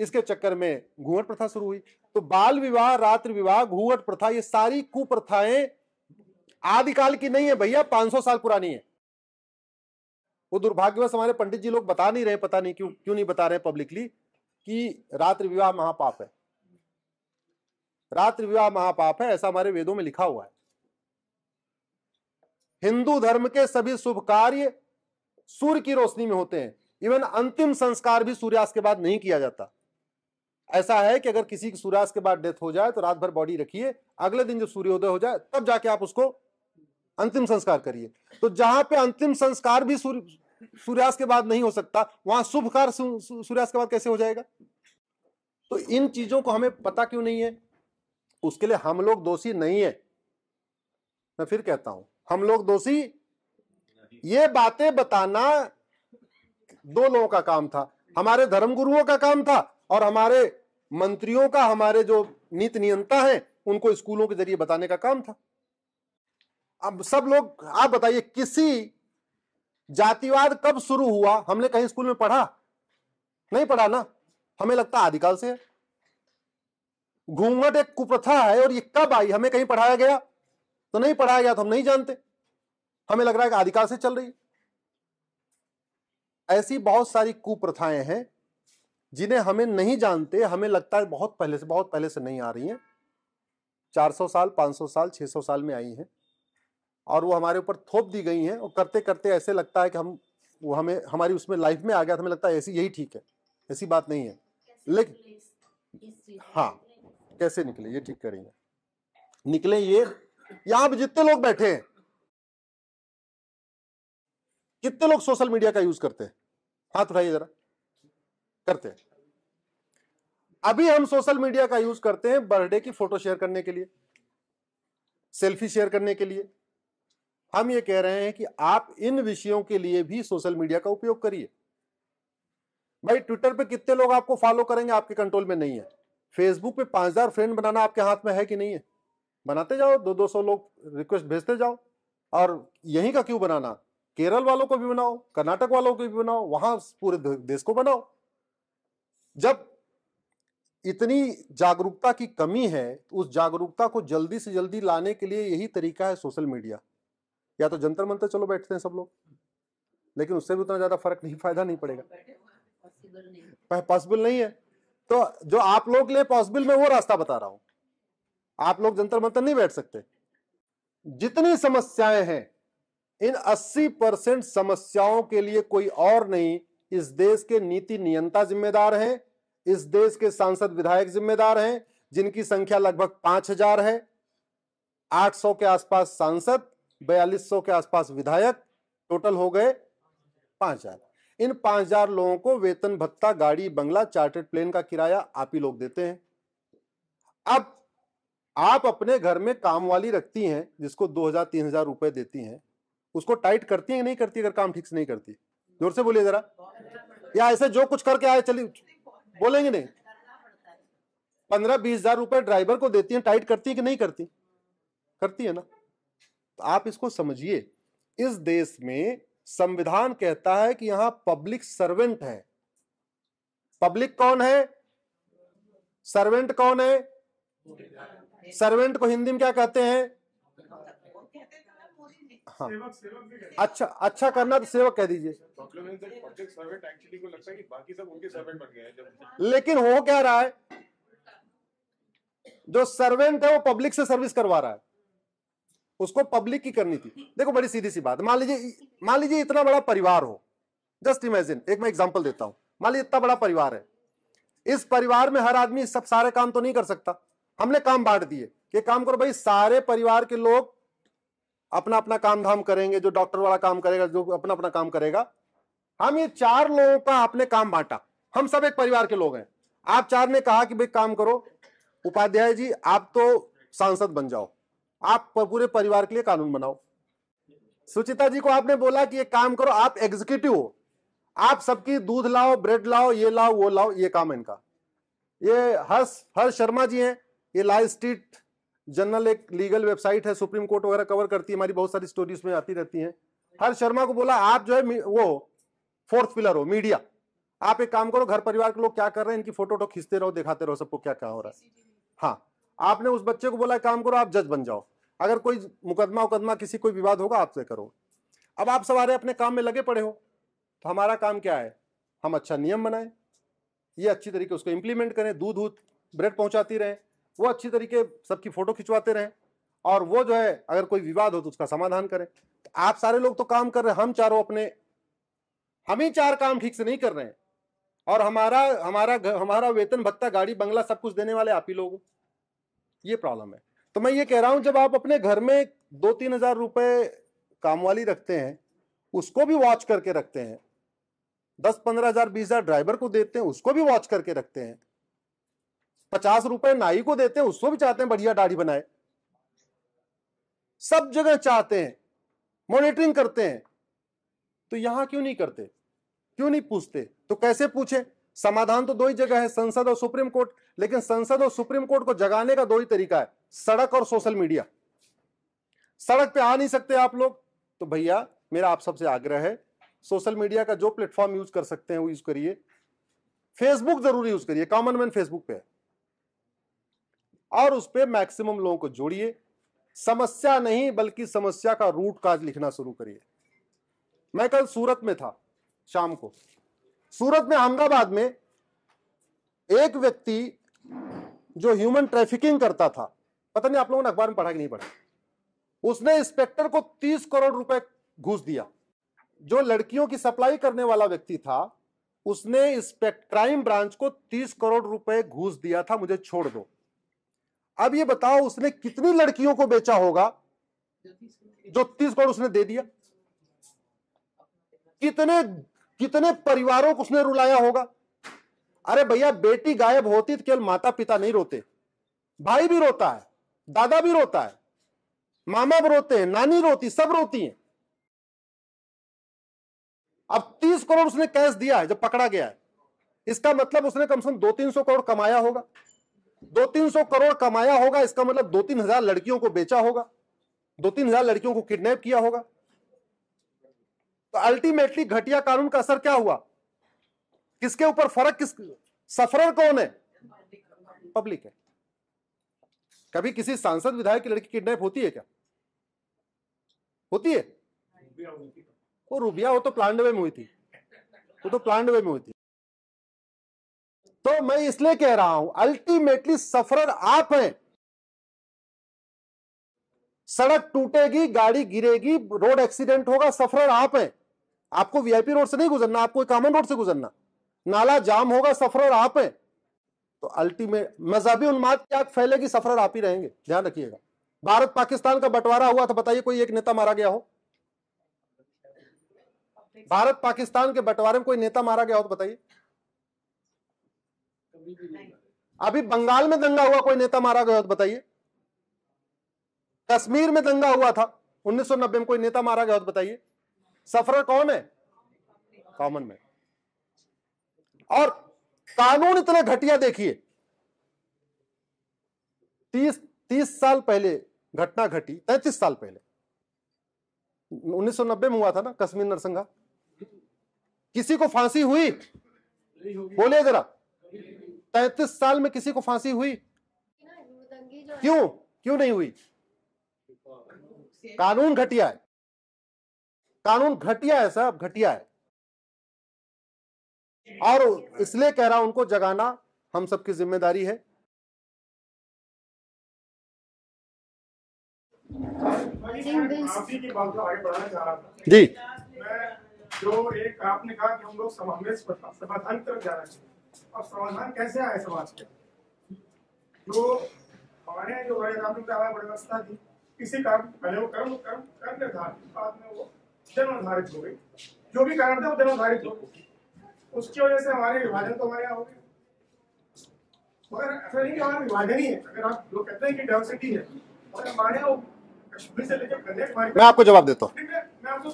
इसके चक्कर में घूंघट प्रथा शुरू हुई तो बाल विवाह रात्रि विवाह घूंघट प्रथा ये सारी कुप्रथाएं आदिकाल की नहीं है भैया 500 साल पुरानी है वो दुर्भाग्यवश हमारे पंडित जी लोग बता नहीं रहे पता नहीं क्यों क्यों नहीं बता रहे पब्लिकली कि रात्रि विवाह महापाप है रात्रि विवाह महापाप है ऐसा हमारे वेदों में लिखा हुआ है हिंदू धर्म के सभी शुभ कार्य सूर्य की रोशनी में होते हैं इवन अंतिम संस्कार भी सूर्यास्त के बाद नहीं किया जाता ऐसा है कि अगर किसी की सूर्यास्त के बाद डेथ हो जाए तो रात भर बॉडी रखिए अगले दिन जब सूर्योदय हो जाए तब जाके आप उसको अंतिम संस्कार करिए तो जहां पे अंतिम संस्कार भी सूर्य सूर्यास्त के बाद नहीं हो सकता वहां शुभ कार्य सूर्यास्त के बाद कैसे हो जाएगा तो इन चीजों को हमें पता क्यों नहीं है उसके लिए हम लोग दोषी नहीं है मैं फिर कहता हूं हम लोग दोषी ये बातें बताना दो लोगों का काम था हमारे धर्मगुरुओं का काम था और हमारे मंत्रियों का हमारे जो नीति नियंता है उनको स्कूलों के जरिए बताने का काम था अब सब लोग आप बताइए किसी जातिवाद कब शुरू हुआ हमने कहीं स्कूल में पढ़ा नहीं पढ़ा ना हमें लगता आदिकाल से है घूंघट एक कुप्रथा है और ये कब आई हमें कहीं पढ़ाया गया तो नहीं पढ़ाया गया तो हम नहीं जानते हमें लग रहा है कि आदिकाल से चल रही ऐसी बहुत सारी कुप्रथाएं हैं जिन्हें हमें नहीं जानते हमें लगता है बहुत पहले से बहुत पहले से नहीं आ रही हैं 400 साल 500 साल 600 साल में आई हैं और वो हमारे ऊपर थोप दी गई हैं और करते करते ऐसे लगता है कि हम वो हमें हमारी उसमें लाइफ में आ गया तो हमें लगता है ऐसी यही ठीक है ऐसी बात नहीं है लेकिन हाँ कैसे निकले ये ठीक करेंगे निकले ये यहां पर जितने लोग बैठे हैं कितने लोग सोशल मीडिया का यूज करते हैं हाथ उठाइए जरा करते हैं अभी हम सोशल मीडिया का यूज करते हैं बर्थडे की फोटो शेयर करने के लिए सेल्फी शेयर करने के लिए हम ये कह रहे हैं कि आप इन विषयों के लिए भी सोशल मीडिया का उपयोग करिए भाई ट्विटर पे कितने लोग आपको फॉलो करेंगे आपके कंट्रोल में नहीं है फेसबुक पे पांच हजार फ्रेंड बनाना आपके हाथ में है कि नहीं है बनाते जाओ दो दो सौ लोग रिक्वेस्ट भेजते जाओ और यहीं का क्यों बनाना केरल वालों को भी बनाओ कर्नाटक वालों को भी बनाओ वहां पूरे देश को बनाओ जब इतनी जागरूकता की कमी है उस जागरूकता को जल्दी से जल्दी लाने के लिए यही तरीका है सोशल मीडिया या तो जंतर मंतर चलो बैठते हैं सब लोग लेकिन उससे भी उतना ज्यादा फर्क नहीं फायदा नहीं पड़ेगा पॉसिबल नहीं है तो जो आप लोग के लिए पॉसिबल मैं वो रास्ता बता रहा हूं आप लोग जंतर मंतर नहीं बैठ सकते जितनी समस्याएं हैं इन 80 परसेंट समस्याओं के लिए कोई और नहीं इस देश के नीति नियंता जिम्मेदार हैं इस देश के सांसद विधायक जिम्मेदार हैं जिनकी संख्या लगभग पांच हजार है 800 के आसपास सांसद बयालीस सौ के आसपास विधायक टोटल हो गए पांच हजार इन पांच हजार लोगों को वेतन भत्ता गाड़ी बंगला चार्टर्ड प्लेन का किराया आप ही लोग देते हैं अब आप अपने घर में काम वाली रखती हैं जिसको दो हजार तीन हजार रुपए देती हैं उसको टाइट करती है नहीं करती अगर काम ठीक से नहीं करती जोर से बोलिए जरा या ऐसे जो कुछ करके आए चली बोलेंगे नहीं पंद्रह बीस हजार रुपए ड्राइवर को देती है टाइट करती है कि नहीं करती करती है ना आप इसको समझिए इस देश में संविधान कहता है कि यहां पब्लिक सर्वेंट है पब्लिक कौन है सर्वेंट कौन है सर्वेंट को हिंदी में क्या कहते हैं हाँ अच्छा अच्छा करना तो सेवक कह दीजिए लेकिन हो क्या रहा है जो सर्वेंट है वो पब्लिक से सर्विस करवा रहा है उसको पब्लिक की करनी थी देखो बड़ी सीधी सी बात मान लीजिए मान लीजिए इतना बड़ा परिवार हो जस्ट इमेजिन एक मैं एग्जाम्पल देता हूँ मान लीजिए इतना बड़ा परिवार है इस परिवार में हर आदमी सब सारे काम तो नहीं कर सकता हमने काम बांट दिए कि काम करो भाई सारे परिवार के लोग अपना अपना काम धाम करेंगे जो डॉक्टर वाला काम करेगा जो अपना अपना काम करेगा हम ये चार लोगों का आपने काम बांटा हम सब एक परिवार के लोग हैं आप चार ने कहा कि भाई काम करो उपाध्याय जी आप तो सांसद बन जाओ आप पूरे परिवार के लिए कानून बनाओ सुचिता जी को आपने बोला कि एक काम करो आप एग्जीक्यूटिव हो आप सबकी दूध लाओ ब्रेड लाओ ये लाओ वो लाओ ये काम इनका ये हर्ष हर्ष शर्मा जी हैं ये लाइव स्ट्रीट जनरल एक लीगल वेबसाइट है सुप्रीम कोर्ट वगैरह कवर करती है हमारी बहुत सारी स्टोरी उसमें आती रहती हैं हर्ष शर्मा को बोला आप जो है वो फोर्थ पिलर हो मीडिया आप एक काम करो घर परिवार के लोग क्या कर रहे हैं इनकी फोटो तो खींचते रहो दिखाते रहो सबको क्या क्या हो रहा है हाँ आपने उस बच्चे को बोला काम करो आप जज बन जाओ अगर कोई मुकदमा उकदमा किसी कोई विवाद होगा आपसे करो अब आप सवारे अपने काम में लगे पड़े हो तो हमारा काम क्या है हम अच्छा नियम बनाएं ये अच्छी तरीके उसको इम्प्लीमेंट करें दूध उध ब्रेड पहुंचाती रहें वो अच्छी तरीके सबकी फ़ोटो खिंचवाते रहें और वो जो है अगर कोई विवाद हो तो उसका समाधान करें तो आप सारे लोग तो काम कर रहे हैं हम चारों अपने हम ही चार काम ठीक से नहीं कर रहे हैं और हमारा हमारा हमारा वेतन भत्ता गाड़ी बंगला सब कुछ देने वाले आप ही लोग ये प्रॉब्लम है तो मैं ये कह रहा हूं जब आप अपने घर में दो तीन हजार रुपए कामवाली रखते हैं उसको भी वॉच करके रखते हैं दस पंद्रह हजार बीस हजार ड्राइवर को देते हैं उसको भी वॉच करके रखते हैं पचास रुपए नाई को देते हैं उसको भी चाहते हैं बढ़िया दाढ़ी बनाए सब जगह चाहते हैं मॉनिटरिंग करते हैं तो यहां क्यों नहीं करते क्यों नहीं पूछते तो कैसे पूछे समाधान तो दो ही जगह है संसद और सुप्रीम कोर्ट लेकिन संसद और सुप्रीम कोर्ट को जगाने का दो ही तरीका है सड़क और सोशल मीडिया सड़क पे आ नहीं सकते आप लोग तो भैया मेरा आप सबसे आग्रह है सोशल मीडिया का जो प्लेटफॉर्म यूज कर सकते हैं वो यूज करिए फेसबुक जरूर यूज करिए कॉमन मैन फेसबुक पे है और उस पर मैक्सिमम लोगों को जोड़िए समस्या नहीं बल्कि समस्या का रूट काज लिखना शुरू करिए मैं कल सूरत में था शाम को सूरत में अहमदाबाद में एक व्यक्ति जो ह्यूमन ट्रैफिकिंग करता था पता नहीं आप लोगों ने अखबार में पढ़ा कि नहीं पढ़ा उसने इंस्पेक्टर को तीस करोड़ रुपए घूस दिया जो लड़कियों की सप्लाई करने वाला व्यक्ति था उसने इंस्पेक्ट क्राइम ब्रांच को तीस करोड़ रुपए घूस दिया था मुझे छोड़ दो अब ये बताओ उसने कितनी लड़कियों को बेचा होगा जो तीस करोड़ उसने दे दिया कितने कितने परिवारों को उसने रुलाया होगा अरे भैया बेटी गायब होती तो केवल माता पिता नहीं रोते भाई भी रोता है दादा भी रोता है मामा भी रोते हैं नानी रोती सब रोती हैं अब तीस करोड़ उसने कैश दिया है जब पकड़ा गया है इसका मतलब उसने कम से कम दो तीन सौ करोड़ कमाया होगा दो तीन सौ करोड़ कमाया होगा इसका मतलब दो तीन हजार लड़कियों को बेचा होगा दो तीन हजार लड़कियों को किडनैप किया होगा तो अल्टीमेटली घटिया कानून का असर क्या हुआ किसके ऊपर फर्क किस सफर कौन है पब्लिक है कभी किसी सांसद विधायक की लड़की किडनैप होती है क्या होती है वो रुबिया वो तो प्लांट वे में हुई थी वो तो प्लांट वे में हुई थी तो मैं इसलिए कह रहा हूं अल्टीमेटली सफरर आप हैं सड़क टूटेगी गाड़ी गिरेगी रोड एक्सीडेंट होगा सफरर आप हैं आपको वीआईपी रोड से नहीं गुजरना आपको कॉमन रोड से गुजरना नाला जाम होगा सफरर आप हैं तो अल्टीमेट मजहबी उन्माद क्या फैलेगी सफर आप ही रहेंगे ध्यान रखिएगा भारत पाकिस्तान का बंटवारा हुआ था बताइए कोई एक नेता मारा गया हो भारत पाकिस्तान के बंटवारे में कोई नेता मारा गया हो तो बताइए अभी बंगाल में दंगा हुआ कोई नेता मारा गया हो तो बताइए कश्मीर में दंगा हुआ था 1990 में कोई नेता मारा गया हो तो बताइए सफर कौन है कॉमन में और कानून इतने घटिया देखिए तीस तीस साल पहले घटना घटी तैतीस साल पहले 1990 में हुआ था ना कश्मीर नरसंघा किसी को फांसी हुई बोले जरा तैतीस साल में किसी को फांसी हुई क्यों क्यों नहीं हुई कानून घटिया है कानून घटिया है साहब घटिया है और इसलिए कह रहा हूं उनको जगाना हम सबकी जिम्मेदारी है जी जो एक आपने कहा कि हम लोग समाधान की तरफ रहे हैं और समाधान कैसे आए समाज के जो हमारे जो बड़े काम व्यवस्था थी किसी कारण पहले वो कर्म कर्म कर्म निर्धारित बाद में वो जन्म आधारित हो गई जो भी कारण था वो जन्म आधारित हो गई उसकी वजह से हमारे विभाजन तो हमारे यहाँ हो गए मगर ऐसा नहीं कि हमारा विभाजन ही है अगर आप लोग कहते हैं कि डाइवर्सिटी है मगर हमारे यहाँ कश्मीर से लेकर कन्याकुमारी मैं आपको जवाब देता हूँ मैं आपको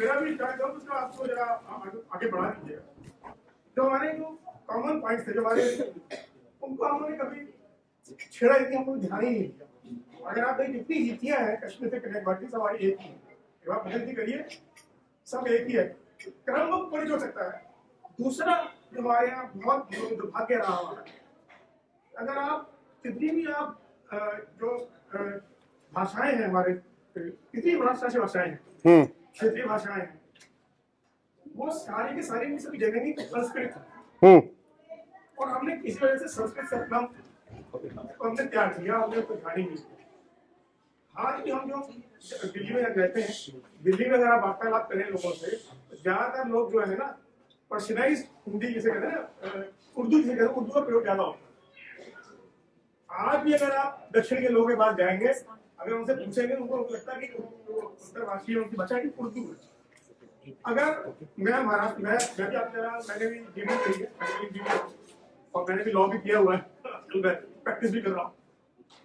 मेरा भी जवाब तो उसका आपको जरा आगे बढ़ा दीजिएगा जो हमारे जो कॉमन पॉइंट्स थे जो हमारे उनको हमने कभी छेड़ा इतनी हमको ध्यान ही नहीं दिया अगर आप देखिए जितनी जीतियाँ हैं कश्मीर से कन्याकुमारी सब हमारी एक ही है आप विनती करिए सब एक ही है क्रम परिज हो सकता है दूसरा പറയാ बहुत વિરોધ ભાગ્ય રહા હવલા અગર આપ સિધરી મે આપ જો ભાષાએ હે મારે કિતની ભાસાશી ભાસા હે હમ સિધરી ભાસા હે વો સારી કે સારી ઉસ જગહ ની ફલસ્ફી હુમ ઓર હમને કિસ તરહ સે સંસ્કૃત સપન ઓપન સે ક્યા થી આપ મે પઢા હે હી હા જો હમ જો બિલી મે કહેતે હે દિલ્હી મે જો આપ બાતલાપ કરે લોગો સે જ્યાદા લોગ જો હે ના और हिंदी जिसे कहते हैं उर्दू जिसे कहते हैं उर्दू का प्रयोग ज्यादा होता है आज भी अगर आप दक्षिण के लोगों के पास जाएंगे अगर उनसे पूछेंगे उनको लगता है कि उत्तरभाषी उनकी भाषा की उर्दू है अगर मैं महाराष्ट्र मैं मैं भी आप मैंने भी डिग्री की है मैंने भी और मैंने भी लॉ भी किया हुआ है प्रैक्टिस भी कर रहा हूँ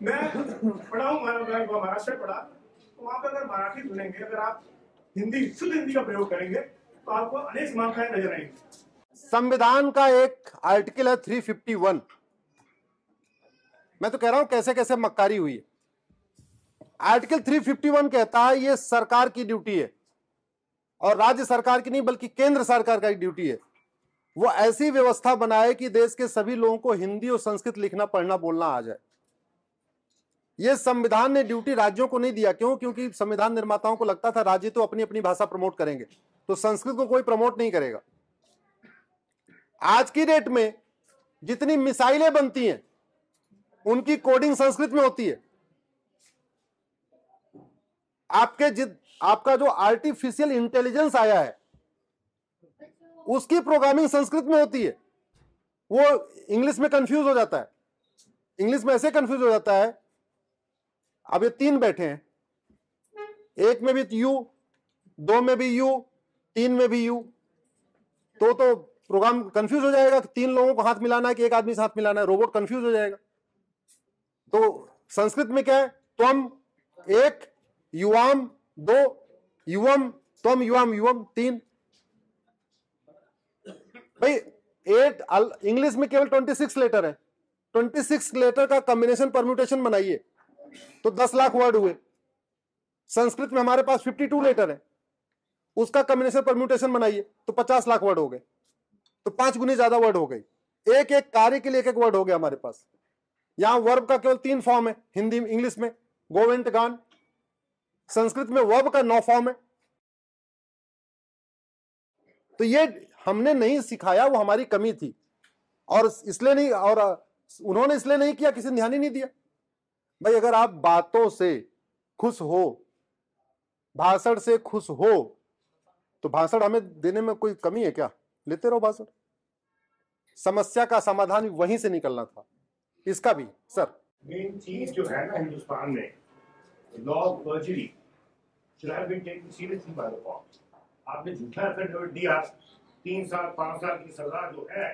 मैं पढ़ा हूँ महाराष्ट्र में पढ़ा तो वहाँ पर अगर मराठी सुनेंगे अगर आप हिंदी शुद्ध हिंदी का प्रयोग करेंगे तो आपको अनेक समानताएं नजर आएंगी संविधान का एक आर्टिकल है 351 मैं तो कह रहा हूं कैसे कैसे मक्कारी हुई है आर्टिकल 351 कहता है ये सरकार की ड्यूटी है और राज्य सरकार की नहीं बल्कि केंद्र सरकार का ड्यूटी है वो ऐसी व्यवस्था बनाए कि देश के सभी लोगों को हिंदी और संस्कृत लिखना पढ़ना बोलना आ जाए ये संविधान ने ड्यूटी राज्यों को नहीं दिया क्यों क्योंकि संविधान निर्माताओं को लगता था राज्य तो अपनी अपनी भाषा प्रमोट करेंगे तो संस्कृत को कोई प्रमोट नहीं करेगा आज की डेट में जितनी मिसाइलें बनती हैं उनकी कोडिंग संस्कृत में होती है आपके जित आपका जो आर्टिफिशियल इंटेलिजेंस आया है उसकी प्रोग्रामिंग संस्कृत में होती है वो इंग्लिश में कंफ्यूज हो जाता है इंग्लिश में ऐसे कंफ्यूज हो जाता है अब ये तीन बैठे हैं एक में भी यू दो में भी यू तीन में भी यू तो तो प्रोग्राम कंफ्यूज हो जाएगा कि तीन लोगों को हाथ मिलाना है कि एक आदमी से हाथ मिलाना है रोबोट कंफ्यूज हो जाएगा तो संस्कृत में क्या है त्वम एक युवाम दो युवम त्वम युवाम युवम तीन भाई एट इंग्लिश में केवल ट्वेंटी सिक्स लेटर है ट्वेंटी सिक्स लेटर का कॉम्बिनेशन परम्यूटेशन बनाइए तो दस लाख वर्ड हुए संस्कृत में हमारे पास फिफ्टी टू लेटर है उसका कम्बिनेशन परम्यूटेशन बनाइए तो पचास लाख वर्ड हो गए तो पांच गुनी ज्यादा वर्ड हो गई एक एक कार्य के लिए एक एक वर्ड हो गया हमारे पास यहां वर्ब का केवल तीन फॉर्म है हिंदी इंग्लिश में गोवेंट गान संस्कृत में वर्ब का नौ फॉर्म है तो ये हमने नहीं सिखाया वो हमारी कमी थी और इसलिए नहीं और उन्होंने इसलिए नहीं किया किसी ने ध्यान ही नहीं दिया भाई अगर आप बातों से खुश हो भाषण से खुश हो तो भाषण हमें देने में कोई कमी है क्या लेते रहो भाषण समस्या का समाधान भी वहीं से निकलना था इसका भी सर मेन चीज जो है ना हिंदुस्तान में लॉ ऑफ पर्जरी आपने झूठा एफिडेविट दिया तीन साल पांच साल की सजा जो है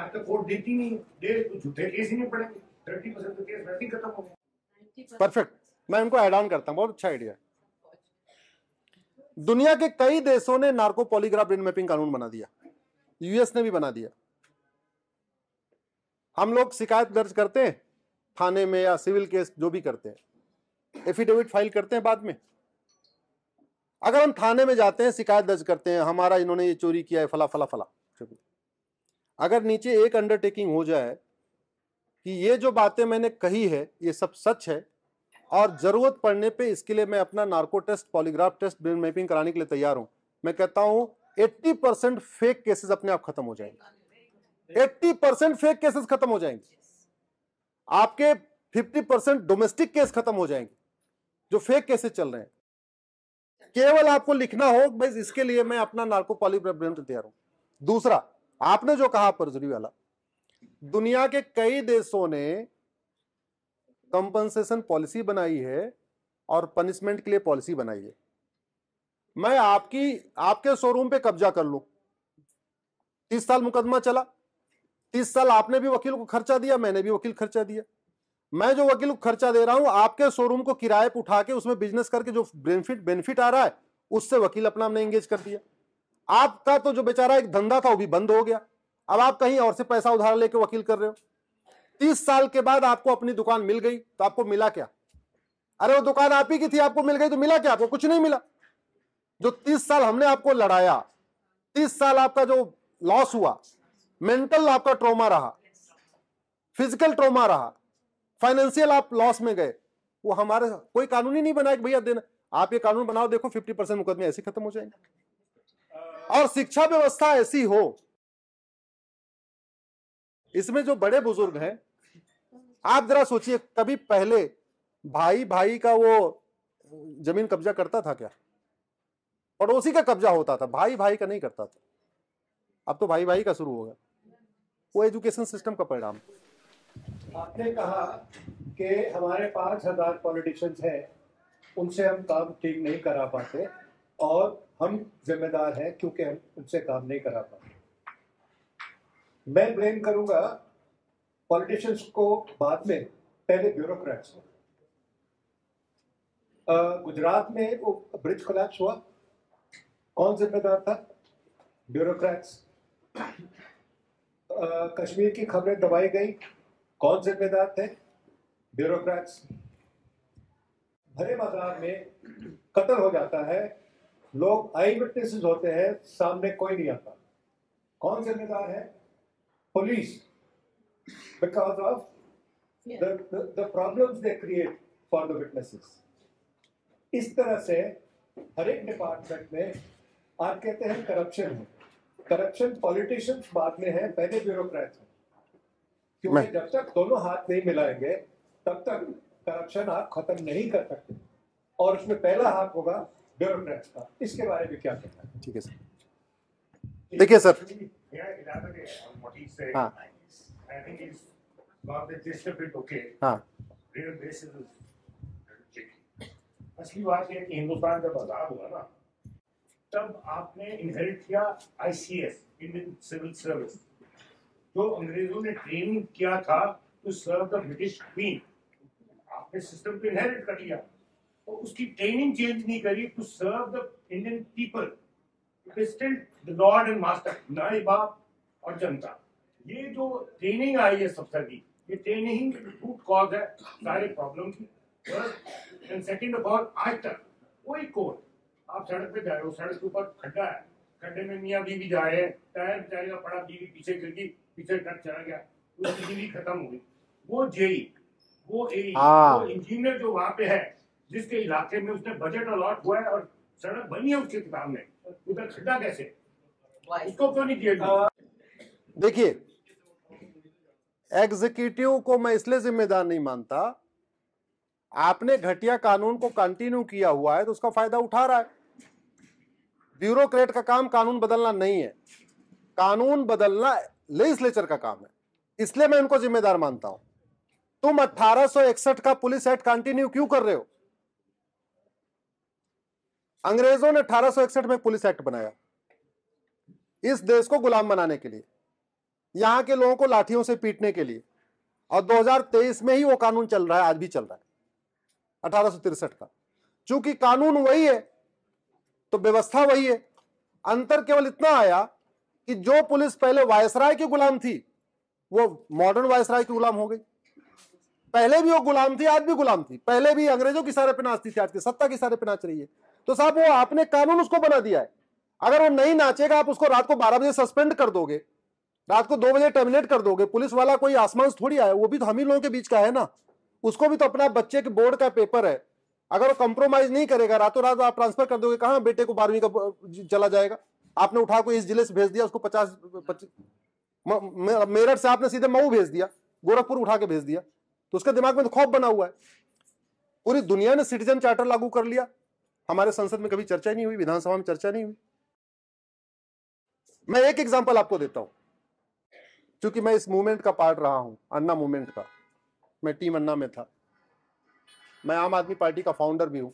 आज तक कोर्ट देती नहीं दे तो झूठे केस ही नहीं पड़ेंगे थर्टी केस तो वैसे ही खत्म हो गए परफेक्ट मैं उनको ऐड ऑन करता हूँ बहुत अच्छा आइडिया है दुनिया के कई देशों ने नार्को पॉलीग्राफ ब्रेन मैपिंग कानून बना दिया यूएस ने भी बना दिया हम लोग शिकायत दर्ज करते हैं थाने में या सिविल केस जो भी करते हैं एफिडेविट फाइल करते हैं बाद में अगर हम थाने में जाते हैं शिकायत दर्ज करते हैं हमारा इन्होंने ये चोरी किया है फला फला फला अगर नीचे एक अंडरटेकिंग हो जाए कि ये जो बातें मैंने कही है ये सब सच है और ज़रूरत पड़ने पे इसके लिए मैं अपना narco test polygraph test brain mapping कराने के लिए तैयार हूं मैं कहता हूं 80 परसेंट फेक केसेस अपने आप खत्म हो जाएंगे 80 परसेंट फेक केसेस खत्म हो जाएंगे आपके 50 परसेंट डोमेस्टिक केस खत्म हो जाएंगे जो फेक केसेस चल रहे हैं केवल आपको लिखना हो बस इसके लिए मैं अपना नार्को पॉलीग्राफ ब्रेन तैयार हूं दूसरा आपने जो कहा परजरी वाला दुनिया के कई देशों ने कंपनसेशन पॉलिसी बनाई है और पनिशमेंट के लिए पॉलिसी बनाई है मैं आपकी आपके शोरूम पे कब्जा कर लू तीस साल मुकदमा चला तीस साल आपने भी वकील को खर्चा दिया मैंने भी वकील खर्चा दिया मैं जो वकील को खर्चा दे रहा हूं आपके शोरूम को किराए पर उठा के उसमें बिजनेस करके जो बेनिफिट बेनिफिट आ रहा है उससे वकील अपना हमने एंगेज कर दिया आपका तो जो बेचारा एक धंधा था वो भी बंद हो गया अब आप कहीं और से पैसा उधार लेके वकील कर रहे हो तीस साल के बाद आपको अपनी दुकान मिल गई तो आपको मिला क्या अरे वो दुकान आप ही की थी आपको मिल गई तो मिला क्या आपको कुछ नहीं मिला जो तीस साल हमने आपको लड़ाया तीस साल आपका जो लॉस हुआ मेंटल आपका ट्रोमा रहा फिजिकल ट्रोमा रहा फाइनेंशियल आप लॉस में गए वो हमारे कोई कानून ही नहीं बनाया भैया देना आप ये कानून बनाओ देखो फिफ्टी परसेंट मुकदमे ऐसे खत्म हो जाएंगे और शिक्षा व्यवस्था ऐसी हो इसमें जो बड़े बुजुर्ग हैं आप जरा सोचिए कभी पहले भाई भाई का वो जमीन कब्जा करता था क्या पड़ोसी का कब्जा होता था भाई भाई का नहीं करता था अब तो भाई भाई का शुरू होगा वो एजुकेशन सिस्टम का परिणाम आपने कहा कि हमारे पांच हजार पॉलिटिशियंस हैं उनसे हम काम ठीक नहीं करा पाते और हम जिम्मेदार हैं क्योंकि हम उनसे काम नहीं करा पाते मैं ब्लेम करूंगा पॉलिटिशियंस को बाद में पहले ब्यूरोक्रेट्स को गुजरात में वो ब्रिज कोलैप्स हुआ कौन जिम्मेदार था ब्यूरोक्रेट्स कश्मीर की खबरें दबाई गई कौन जिम्मेदार थे ब्यूरोक्रेट्स भरे मजार में कत्ल हो जाता है लोग आई विटनेसेस होते हैं सामने कोई नहीं आता कौन जिम्मेदार है police because of yeah. the, the, the problems they create for the witnesses. इस तरह से हर एक डिपार्टमेंट में आप कहते हैं करप्शन है करप्शन पॉलिटिशियंस बाद में है पहले ब्यूरोक्रेट हैं क्योंकि जब तक दोनों हाथ नहीं मिलाएंगे तब तक करप्शन आप खत्म नहीं कर सकते और उसमें पहला हाथ होगा ब्यूरोक्रेट्स का इसके बारे में क्या कहना है ठीक है सर देखिए सर हाँ I think he's got the gist of it okay. हाँ. Real basis is असली बात ये कि हिंदुस्तान जब आजाद हुआ ना तब आपने इनहेरिट किया इंडियन सिविल सर्विस अंग्रेजों ने किया था to serve the British queen आपने सिस्टम को इनहेरिट कर लिया तो उसकी ट्रेनिंग चेंज नहीं करी to serve the Indian people the lord and master नाई बाप और जनता ये जो ट्रेनिंग आई है सब्सर की ये ट्रेनिंग रूट कॉज है सारे प्रॉब्लम की एंड सेकंड ऑफ आज तक कोई कोर्ट आप सड़क पे जा रहे हो सड़क के ऊपर खड्डा है खड्डे में मियाँ बीवी जा रहे हैं टायर बेचारे का पड़ा बीवी पीछे गिर गई पीछे ट्रक चला गया उसकी बीवी खत्म हो गई वो जेई वो ए इंजीनियर e, हाँ। जो वहाँ पे है जिसके इलाके में उसने बजट अलॉट हुआ है और सड़क बनी है उसके किताब में उधर खड्डा कैसे उसको क्यों नहीं दिया देखिए एग्जीक्यूटिव को मैं इसलिए जिम्मेदार नहीं मानता आपने घटिया कानून को कंटिन्यू किया हुआ है तो उसका फायदा उठा रहा है ब्यूरोक्रेट का काम कानून बदलना नहीं है कानून बदलना लेजिस्लेचर का काम है इसलिए मैं उनको जिम्मेदार मानता हूं तुम 1861 का पुलिस एक्ट कंटिन्यू क्यों कर रहे हो अंग्रेजों ने 1861 में पुलिस एक्ट बनाया इस देश को गुलाम बनाने के लिए यहाँ के लोगों को लाठियों से पीटने के लिए और 2023 में ही वो कानून चल रहा है आज भी चल रहा है अठारह का चूंकि कानून वही है तो व्यवस्था वही है अंतर केवल इतना आया कि जो पुलिस पहले वायसराय की गुलाम थी वो मॉडर्न वायसराय की गुलाम हो गई पहले भी वो गुलाम थी आज भी गुलाम थी पहले भी अंग्रेजों की सारे पे नाचती थी आज की सत्ता की सारे पे नाच रही है तो साहब वो आपने कानून उसको बना दिया है अगर वो नहीं नाचेगा आप उसको रात को बारह बजे सस्पेंड कर दोगे रात को दो बजे टर्मिनेट कर दोगे पुलिस वाला कोई आसमान थोड़ी आया वो भी तो हम ही लोगों के बीच का है ना उसको भी तो अपना बच्चे के बोर्ड का पेपर है अगर वो कंप्रोमाइज नहीं करेगा रातों रात आप ट्रांसफर कर दोगे कहा बेटे को बारहवीं का चला जाएगा आपने उठा को इस जिले से भेज दिया उसको पचास मेरठ से आपने सीधे मऊ भेज दिया गोरखपुर उठा के भेज दिया तो उसके दिमाग में तो खौफ बना हुआ है पूरी दुनिया ने सिटीजन चार्टर लागू कर लिया हमारे संसद में कभी चर्चा नहीं हुई विधानसभा में चर्चा नहीं हुई मैं एक एग्जाम्पल आपको देता हूं क्योंकि मैं इस मूवमेंट का पार्ट रहा हूं अन्ना मूवमेंट का मैं टीम अन्ना में था मैं आम आदमी पार्टी का फाउंडर भी हूं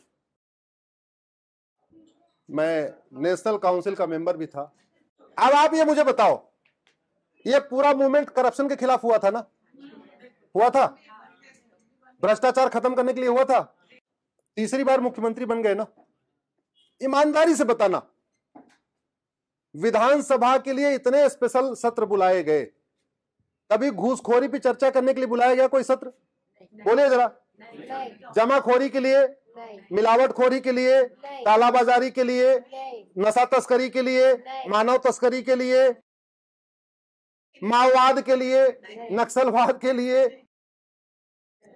मैं नेशनल काउंसिल का मेंबर भी था अब आप ये मुझे बताओ ये पूरा मूवमेंट करप्शन के खिलाफ हुआ था ना हुआ था भ्रष्टाचार खत्म करने के लिए हुआ था तीसरी बार मुख्यमंत्री बन गए ना ईमानदारी से बताना विधानसभा के लिए इतने स्पेशल सत्र बुलाए गए कभी घूसखोरी पे चर्चा करने के लिए बुलाया गया कोई सत्र बोलिए जरा जमाखोरी के लिए मिलावटखोरी के लिए तालाबाजारी के लिए नशा तस्करी के लिए मानव तस्करी के लिए माओवाद के लिए नक्सलवाद के लिए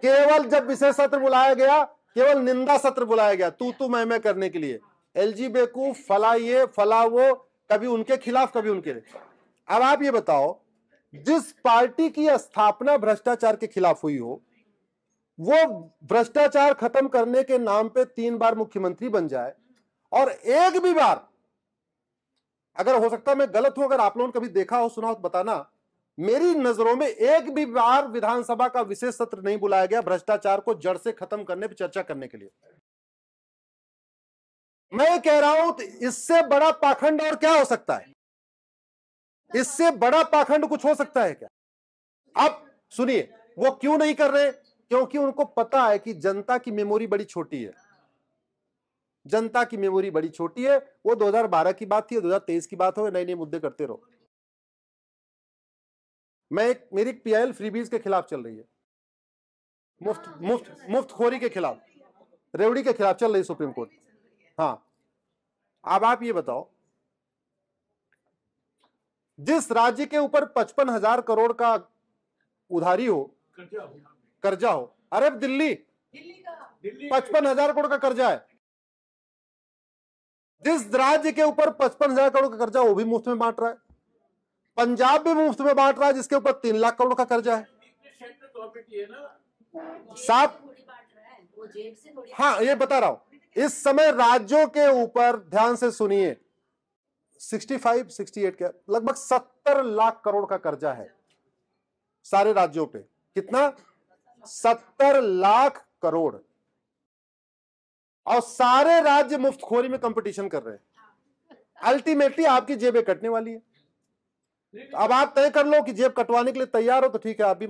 केवल जब विशेष सत्र बुलाया गया केवल निंदा सत्र बुलाया गया तू तू मैं मैं करने के लिए एल जी बेकूफ फला ये फला वो कभी उनके खिलाफ कभी उनके अब आप ये बताओ जिस पार्टी की स्थापना भ्रष्टाचार के खिलाफ हुई हो वो भ्रष्टाचार खत्म करने के नाम पे तीन बार मुख्यमंत्री बन जाए और एक भी बार अगर हो सकता है मैं गलत हूं अगर आप लोगों ने कभी देखा हो सुना हो तो बताना मेरी नजरों में एक भी बार विधानसभा का विशेष सत्र नहीं बुलाया गया भ्रष्टाचार को जड़ से खत्म करने पर चर्चा करने के लिए मैं कह रहा हूं तो इससे बड़ा पाखंड और क्या हो सकता है इससे बड़ा पाखंड कुछ हो सकता है क्या आप सुनिए वो क्यों नहीं कर रहे क्योंकि उनको पता है कि जनता की मेमोरी बड़ी छोटी है जनता की मेमोरी बड़ी छोटी है वो 2012 की बात थी 2023 की बात हो नए नए मुद्दे करते रहो मैं एक मेरी एक पीआईएल फ्रीबीज के खिलाफ चल रही है मुफ्त मुफ्त मुफ्त खोरी के खिलाफ रेवड़ी के खिलाफ चल रही सुप्रीम कोर्ट हाँ अब आप ये बताओ जिस राज्य के ऊपर पचपन हजार करोड़ का उधारी हो कर्जा हो अरे दिल्ली पचपन हजार करोड़ का कर्जा है जिस राज्य के ऊपर पचपन हजार करोड़ का कर्जा वो भी मुफ्त में बांट रहा है पंजाब भी मुफ्त में बांट रहा है जिसके ऊपर तीन लाख करोड़ का कर्जा है तो सात हाँ ये बता रहा हूं इस समय राज्यों के ऊपर ध्यान से सुनिए 65, 68 के लगभग 70 लाख करोड़ का कर्जा है सारे राज्यों पे कितना 70 लाख करोड़ और सारे राज्य मुफ्तखोरी में कंपटीशन कर रहे हैं अल्टीमेटली आपकी जेबें कटने वाली है तो अब आप तय कर लो कि जेब कटवाने के लिए तैयार हो तो ठीक है आप भी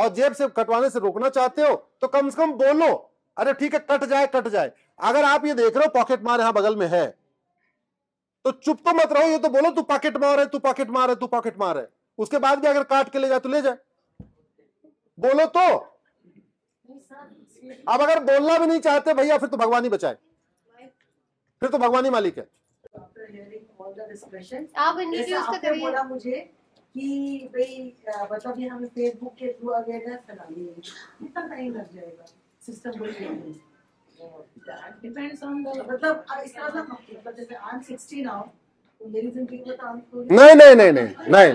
और जेब से कटवाने से रोकना चाहते हो तो कम से कम बोलो अरे ठीक है कट जाए कट जाए अगर आप ये देख रहे हो पॉकेट मार यहां बगल में है तो चुप तो मत रहो ये तो बोलो तू पॉकेट मार है तू पॉकेट मार है तू पॉकेट मार है उसके बाद भी अगर काट के ले जाए तो ले जाए बोलो तो अब अगर बोलना भी नहीं चाहते भैया फिर तो भगवान ही बचाए फिर तो भगवान ही मालिक है आप कि भाई मतलब ये हम फेसबुक के थ्रू अवेयरनेस फैलानी है कितना तो टाइम लग जाएगा सिस्टम बोल रहे हैं मतलब, मतलब, मतलब तो तो नहीं नहीं नहीं नहीं नहीं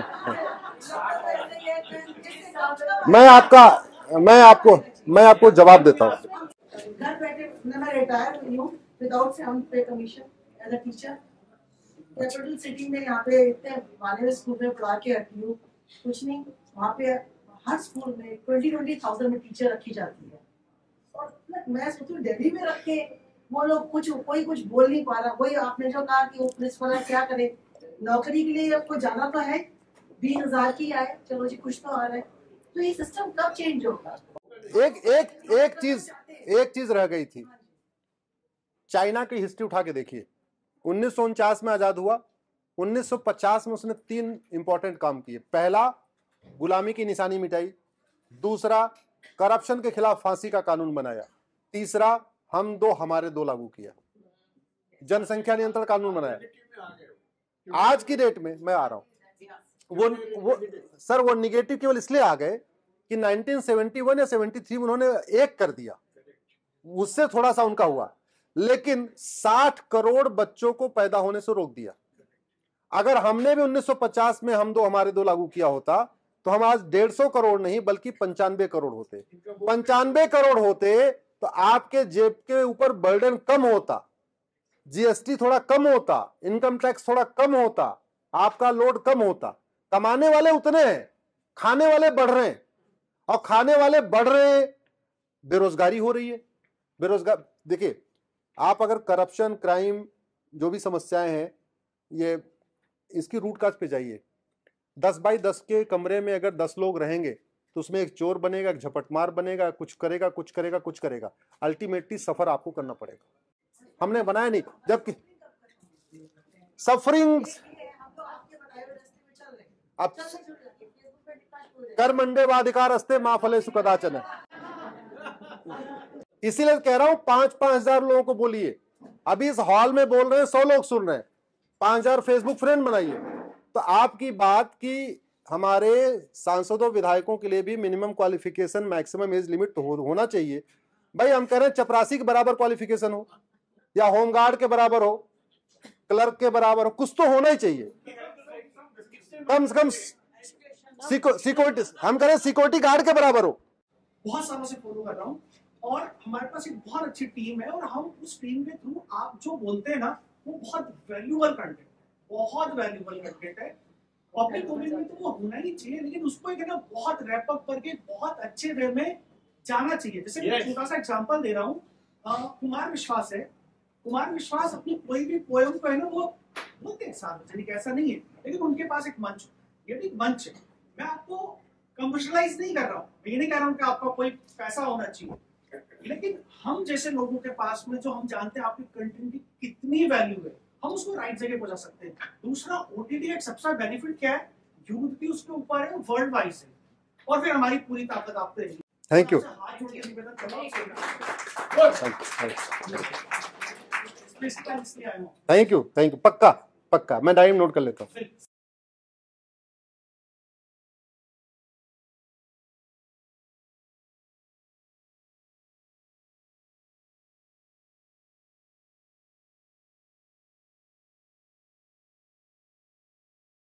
मैं आपका मैं आपको मैं आपको जवाब देता हूँ हूँ कुछ नहीं वहाँ पे हर स्कूल में ट्वेंटी ट्वेंटी थाउजेंड में टीचर रखी जाती है मैं सोचू दिल्ली में रख के वो लोग कुछ कोई कुछ बोल नहीं पा रहा वही आपने जो कहा कि वो पुलिस वाला क्या करे नौकरी के लिए आपको जाना तो है बीस हजार की आए चलो जी कुछ तो आ रहा है तो ये सिस्टम कब चेंज होगा एक एक एक चीज एक चीज रह गई थी चाइना की हिस्ट्री उठा के देखिए उन्नीस में आजाद हुआ 1950 में उसने तीन इंपॉर्टेंट काम किए पहला गुलामी की निशानी मिटाई दूसरा करप्शन के खिलाफ फांसी का कानून बनाया तीसरा हम दो हमारे दो लागू किया जनसंख्या नियंत्रण कानून बनाया आज की डेट में मैं आ रहा हूं वो वो सर वो निगेटिव केवल इसलिए आ गए कि 1971 या 73 में उन्होंने एक कर दिया उससे थोड़ा सा उनका हुआ लेकिन 60 करोड़ बच्चों को पैदा होने से रोक दिया अगर हमने भी 1950 में हम दो हमारे दो लागू किया होता तो हम आज सौ करोड़ नहीं बल्कि पंचानवे करोड़ होते पंचानवे करोड़ होते तो आपके जेब के ऊपर बर्डन कम होता जीएसटी थोड़ा कम होता इनकम टैक्स थोड़ा कम होता आपका लोड कम होता कमाने वाले उतने हैं खाने वाले बढ़ रहे हैं और खाने वाले बढ़ रहे हैं बेरोजगारी हो रही है बेरोजगार देखिए आप अगर करप्शन क्राइम जो भी समस्याएं हैं ये इसकी रूट काज पे जाइए दस बाई दस के कमरे में अगर दस लोग रहेंगे तो उसमें एक चोर बनेगा एक झपटमार बनेगा कुछ करेगा कुछ करेगा कुछ करेगा अल्टीमेटली सफ़र आपको करना पड़ेगा हमने बनाया नहीं जबकि सफरिंग कर मंडे वाधिकार रस्ते माँ फले सुकदाचन इसीलिए कह रहा हूं पांच पांच हजार लोगों को बोलिए अभी इस हॉल में बोल रहे हैं सौ लोग सुन रहे हैं पांच हजार फेसबुक फ्रेंड बनाइए तो आपकी बात की हमारे सांसदों विधायकों के लिए भी minimum qualification maximum age limit हो, होना चाहिए भाई हम कह रहे हैं चपरासी के बराबर क्वालिफिकेशन हो या होमगार्ड के बराबर हो क्लर्क के बराबर हो कुछ तो होना ही चाहिए कम से कम सिक्योरिटी हम कह रहे हैं सिक्योरिटी गार्ड के बराबर हो बहुत सालों से फॉलो कर रहा हूँ और हमारे पास एक बहुत अच्छी टीम है और हम उस टीम के थ्रू आप जो बोलते हैं ना वो बहुत वैल्यूबल कंटेंट बहुत वैल्यूबल कंटेंट है पब्लिक डोमेन में तो वो होना ही चाहिए लेकिन उसको एक है ना बहुत रैप अप करके बहुत अच्छे वे में जाना चाहिए जैसे मैं छोटा सा एग्जाम्पल दे रहा हूँ कुमार विश्वास है कुमार विश्वास अपनी कोई भी पोएम को है ना वो बोलते हैं सार्वजनिक ऐसा नहीं है लेकिन उनके पास एक मंच ये भी मंच है मैं आपको कमर्शलाइज नहीं कर रहा हूँ मैं ये नहीं कह रहा हूँ कि आपका कोई पैसा होना चाहिए लेकिन हम जैसे लोगों के पास में जो हम जानते हैं आपकी कंटेंट की कितनी वैल्यू है हम उसको राइट जगह पहुंचा सकते हैं दूसरा ओटीटी एक सबसे बेनिफिट क्या है यूथ भी उसके ऊपर है वर्ल्ड वाइज है और फिर हमारी पूरी ताकत आप पे thank you thank you thank you पक्का पक्का मैं डायरी नोट कर लेता हूँ